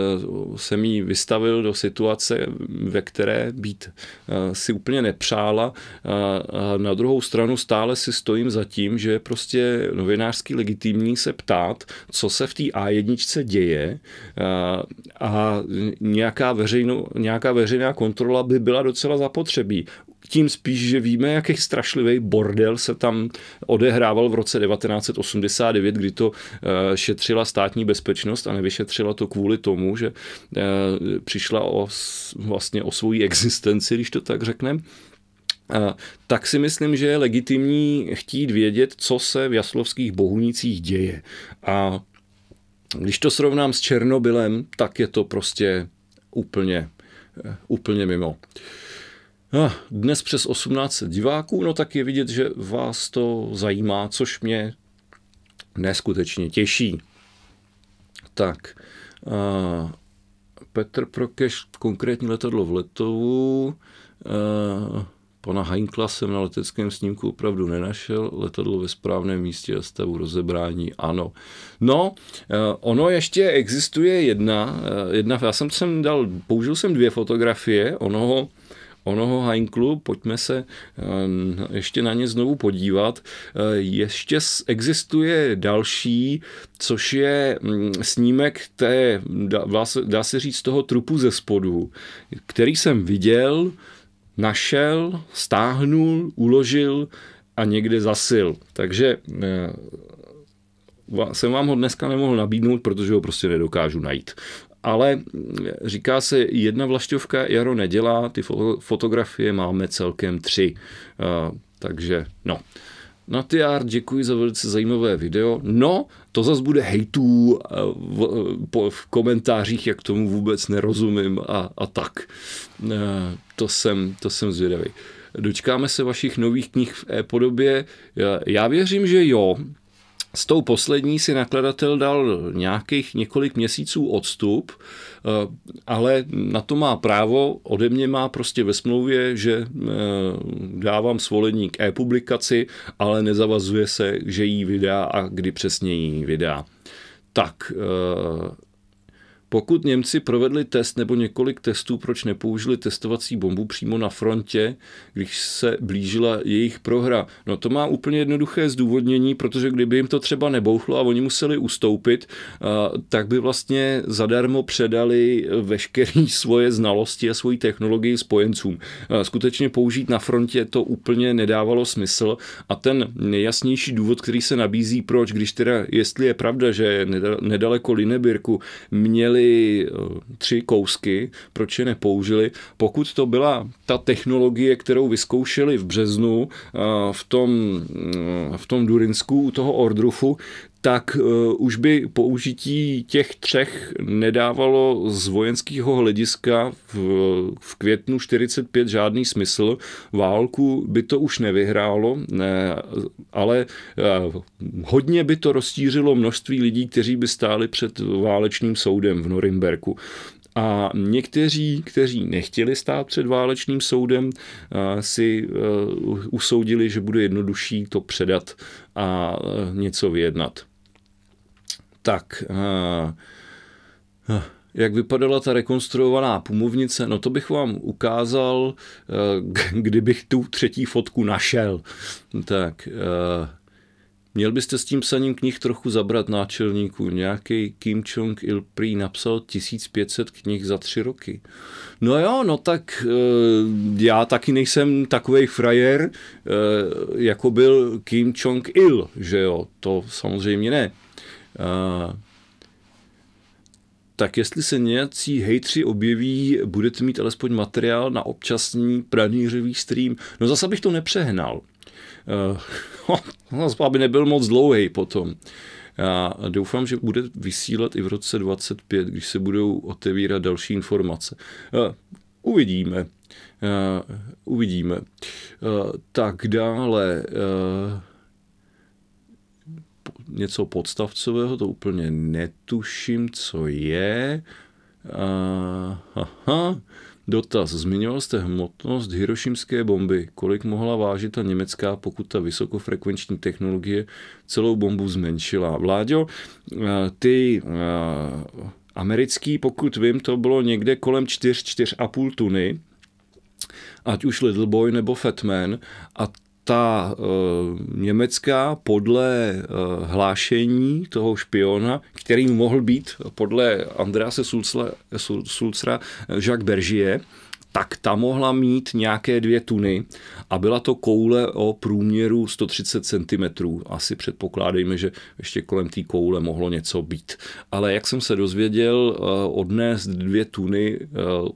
jsem jí vystavil do situace, ve které být eh, si úplně nepřála. A na druhou stranu stále si stojím za tím, že je prostě novinářský legitimní se ptát, co se v té A1 děje a nějaká, veřejno, nějaká veřejná kontrola by byla docela zapotřebí tím spíš, že víme, jaký strašlivý bordel se tam odehrával v roce 1989, kdy to eh, šetřila státní bezpečnost a nevyšetřila to kvůli tomu, že eh, přišla o, vlastně o svoji existenci, když to tak řekneme tak si myslím, že je legitimní chtít vědět, co se v Jaslovských bohunicích děje. A když to srovnám s Černobylem, tak je to prostě úplně, eh, úplně mimo. Hm, dnes přes 18 diváků, no tak je vidět, že vás to zajímá, což mě neskutečně těší. Tak, uh, Petr Prokeš, konkrétní letadlo v Letovu, uh, pana Heinkla jsem na leteckém snímku opravdu nenašel, letadlo ve správném místě a stavu rozebrání, ano. No, ono ještě existuje jedna, jedna já jsem, sem dal, použil jsem dvě fotografie onoho onoho Heinklu, pojďme se ehm, ještě na ně znovu podívat. Eh, ještě existuje další, což je mm, snímek té, dá se říct, toho trupu ze spodu, který jsem viděl, našel, stáhnul, uložil a někde zasil. Takže eh, jsem vám ho dneska nemohl nabídnout, protože ho prostě nedokážu najít ale mm, říká se, jedna vlašťovka jaro nedělá, ty fotografie máme celkem tři. Uh, takže no. Na art děkuji za velice zajímavé video. No, to zase bude hejtů v, v komentářích, jak tomu vůbec nerozumím a, a tak. E, to jsem, to jsem zvědavý. Dočkáme se vašich nových knih v e-podobě? Já věřím, že jo. S tou poslední si nakladatel dal nějakých několik měsíců odstup, eh, ale na to má právo, ode mě má prostě ve smlouvě, že eh, dávám svolení k e-publikaci, ale nezavazuje se, že ji vydá a kdy přesně ji vydá. Tak, eh, pokud Němci provedli test nebo několik testů, proč nepoužili testovací bombu přímo na frontě, když se blížila jejich prohra? No to má úplně jednoduché zdůvodnění, protože kdyby jim to třeba nebouchlo a oni museli ustoupit, tak by vlastně zadarmo předali veškeré svoje znalosti a svoji technologii spojencům. Skutečně použít na frontě to úplně nedávalo smysl a ten nejjasnější důvod, který se nabízí, proč, když teda, jestli je pravda, že nedaleko Linebirku měli měli eh, tři kousky, proč je nepoužili. Pokud to byla ta technologie, kterou vyzkoušeli v březnu eh, v tom, eh, v tom Durinsku u toho Ordrufu, tak uh, už by použití těch třech nedávalo z vojenského hlediska v, v květnu 45 žádný smysl. Válku by to už nevyhrálo, ne, ale uh, hodně by to roztířilo množství lidí, kteří by stáli před válečným soudem v Norimberku. A někteří, kteří nechtěli stát před válečným soudem, eh, si usoudili, že bude jednodušší to předat a něco vyjednat. Tak, eh, eh, jak vypadala ta rekonstruovaná pumovnice, no to bych vám ukázal, eh, kdybych tu třetí fotku našel. Tak, Měl byste s tím psaním knih trochu zabrat náčelníku. Nějaký Kim Chong il prý napsal 1500 knih za tři roky. No jo, no tak já taky nejsem takový frajer, jako byl Kim Chong il že jo, to samozřejmě ne tak jestli se nějací hejtři objeví, budete mít alespoň materiál na občasný pranýřivý stream. No zase bych to nepřehnal. Uh, aby nebyl moc dlouhý potom. Já doufám, že bude vysílat i v roce 25, když se budou otevírat další informace. Uh, uvidíme. Uh, uvidíme. Uh, tak dále. Uh, něco podstavcového, to úplně netuším, co je. Aha. Dotaz. Zmiňoval jste hmotnost hirošimské bomby. Kolik mohla vážit ta německá, pokud ta vysokofrekvenční technologie celou bombu zmenšila? Vláďo, ty americký, pokud vím, to bylo někde kolem 4, 4,5 tuny ať už Little Boy nebo Fatman a ta e, německá podle e, hlášení toho špiona, kterým mohl být podle Andrease Sulcera Jacques Bergier, tak ta mohla mít nějaké dvě tuny a byla to koule o průměru 130 cm. Asi předpokládejme, že ještě kolem té koule mohlo něco být. Ale jak jsem se dozvěděl, eh, odnést dvě tuny eh,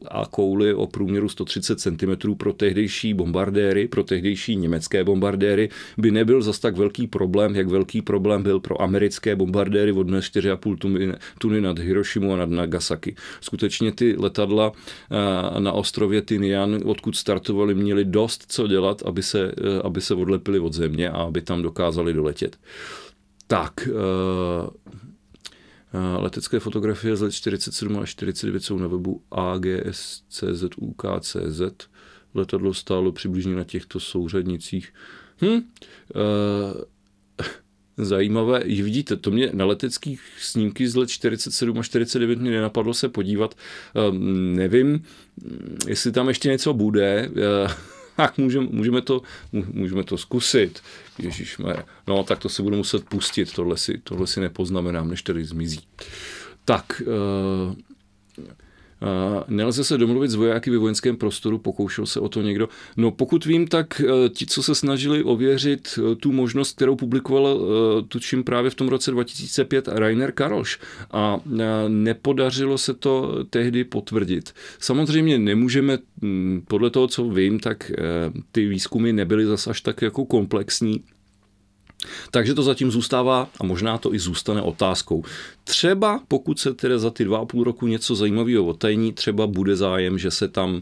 a kouly o průměru 130 cm pro tehdejší bombardéry, pro tehdejší německé bombardéry, by nebyl zas tak velký problém, jak velký problém byl pro americké bombardéry odnést 4,5 tuny, tuny nad Hirošimu a nad Nagasaki. Skutečně ty letadla eh, na ostrově ostrově Tinian, odkud startovali, měli dost co dělat, aby se, eh, aby se odlepili od země a aby tam dokázali doletět. Tak, eh, eh, letecké fotografie z let 47 a 49 jsou na webu agsczuk.cz. Letadlo stálo přibližně na těchto souřadnicích. Hm? zajímavé. Vidíte, to mě na leteckých snímky z let 47 a 49 mě nenapadlo se podívat. Ehm, nevím, mm, jestli tam ještě něco bude eh, tak můžeme, můžeme, to, můžeme to zkusit. ježišme, No, tak to si budu muset pustit, tohle si, tohle si nepoznamenám, než tedy zmizí. Tak, uh, Nelze se domluvit s vojáky ve vojenském prostoru, pokoušel se o to někdo. No pokud vím, tak e, ti, co se snažili ověřit e, tu možnost, kterou publikoval e, tučím právě v tom roce 2005 Rainer Karlš a nepodařilo se to tehdy potvrdit. Samozřejmě nemůžeme, podle toho, co vím, tak ty výzkumy nebyly zas až tak jako komplexní, takže to zatím zůstává a možná to i zůstane otázkou. Třeba pokud se tedy za ty dva a půl roku něco zajímavého otejní, třeba bude zájem, že se tam e,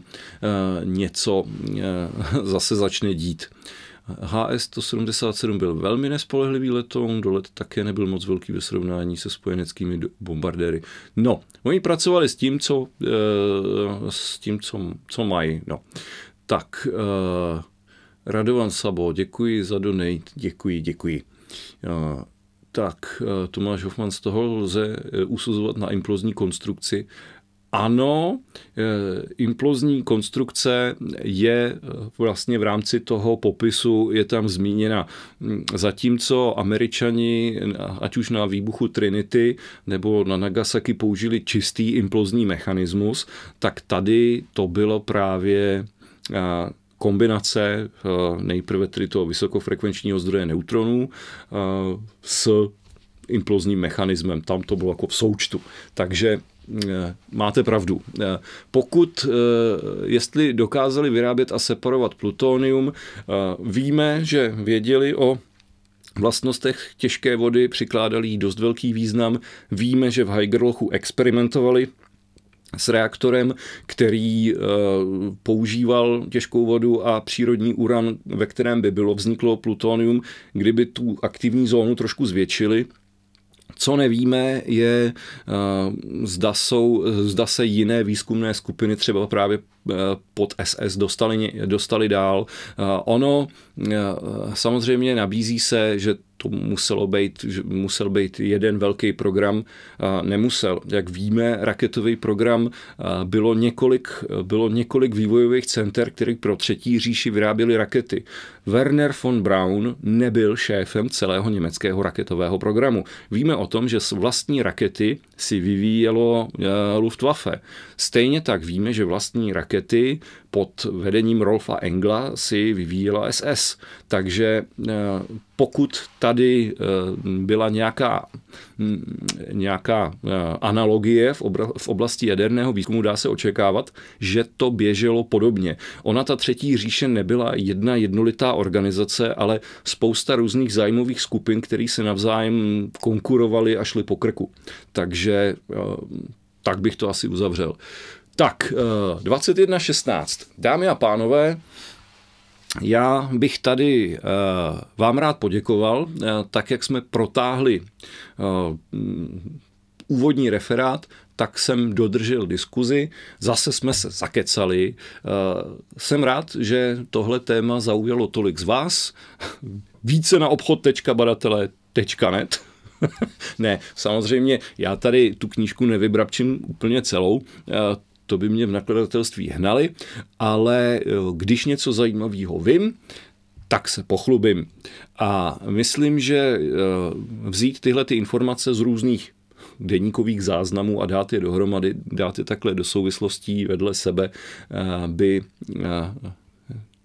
něco e, zase začne dít. HS-177 byl velmi nespolehlivý letoun, dolet také nebyl moc velký ve srovnání se spojeneckými bombardéry. No, oni pracovali s tím, co, e, s tím, co, co mají. No. Tak, e, Radovan Sabo, děkuji za donate, děkuji, děkuji. Tak, Tomáš Hoffman, z toho lze e, usuzovat na implozní konstrukci. Ano, e, implozní konstrukce je e, vlastně v rámci toho popisu, je tam zmíněna. Mm, zatímco američani, ať už na výbuchu Trinity nebo na Nagasaki použili čistý implozní mechanismus, tak tady to bylo právě kombinace eh, nejprve tedy toho vysokofrekvenčního zdroje neutronů eh, s implozním mechanismem. Tam to bylo jako v součtu. Takže eh, máte pravdu. Pokud, jestli dokázali vyrábět a separovat plutonium, víme, že věděli o vlastnostech těžké vody, přikládali jí dost velký význam. Víme, že v Heigerlochu experimentovali s reaktorem, který eh, používal těžkou vodu a přírodní uran, ve kterém by bylo vzniklo plutonium, kdyby tu aktivní zónu trošku zvětšili, co nevíme, je, eh, zda, jsou, zda se jiné výzkumné skupiny třeba právě eh, pod SS dostali, dostali dál. Ono samozřejmě nabízí se, že to muselo být, musel být jeden velký program, nemusel. Jak víme, raketový program bylo několik, bylo několik vývojových center, které pro třetí říši vyráběly rakety. Werner von Braun nebyl šéfem celého německého raketového programu. Víme o tom, že vlastní rakety si vyvíjelo e, Luftwaffe. Stejně tak víme, že vlastní rakety pod vedením Rolfa Engla si vyvíjela SS. Takže e, pokud ta tady eh, byla nějaká, mm, nějaká eh, analogie v oblasti jaderného výzkumu, dá se očekávat, že to běželo podobně. Ona, ta třetí říše, nebyla jedna jednolitá organizace, ale spousta různých zájmových skupin, které se navzájem konkurovali a šli po krku. Takže eh, tak bych to asi uzavřel. Tak, 21.16. Dámy a pánové, já bych tady eh, vám rád poděkoval, eh, tak jak jsme protáhli eh, mm, úvodní referát, tak jsem dodržel diskuzi, zase jsme se zakecali. Jsem rád, že tohle téma zaujalo tolik z vás. Více na obchod.badatele.net ne, samozřejmě, já tady tu knížku nevybrabčím úplně celou to by mě v nakladatelství hnali, ale eh, když něco zajímavého vím, tak se pochlubím. A myslím, že eh, vzít tyhle ty informace z různých deníkových záznamů a dát je dohromady, dát je takhle do souvislostí vedle sebe, eh, by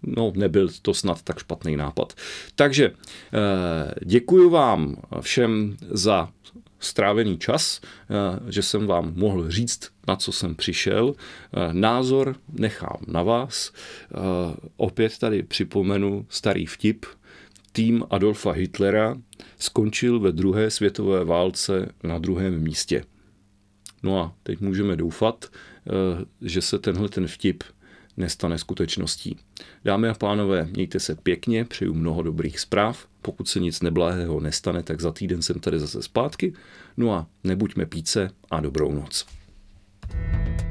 no, nebyl to snad tak špatný nápad. Takže děkuji vám všem za strávený čas, eh, že jsem vám mohl říct, na co jsem přišel. Eh, názor nechám na vás. Eh, opět tady připomenu starý vtip. Tým Adolfa Hitlera skončil ve druhé světové válce na druhém místě. No a teď můžeme doufat, že se tenhle ten vtip nestane skutečností. Dámy a pánové, mějte se pěkně, přeju mnoho dobrých zpráv. Pokud se nic neblahého nestane, tak za týden jsem tady zase zpátky. No a nebuďme píce a dobrou noc. thank you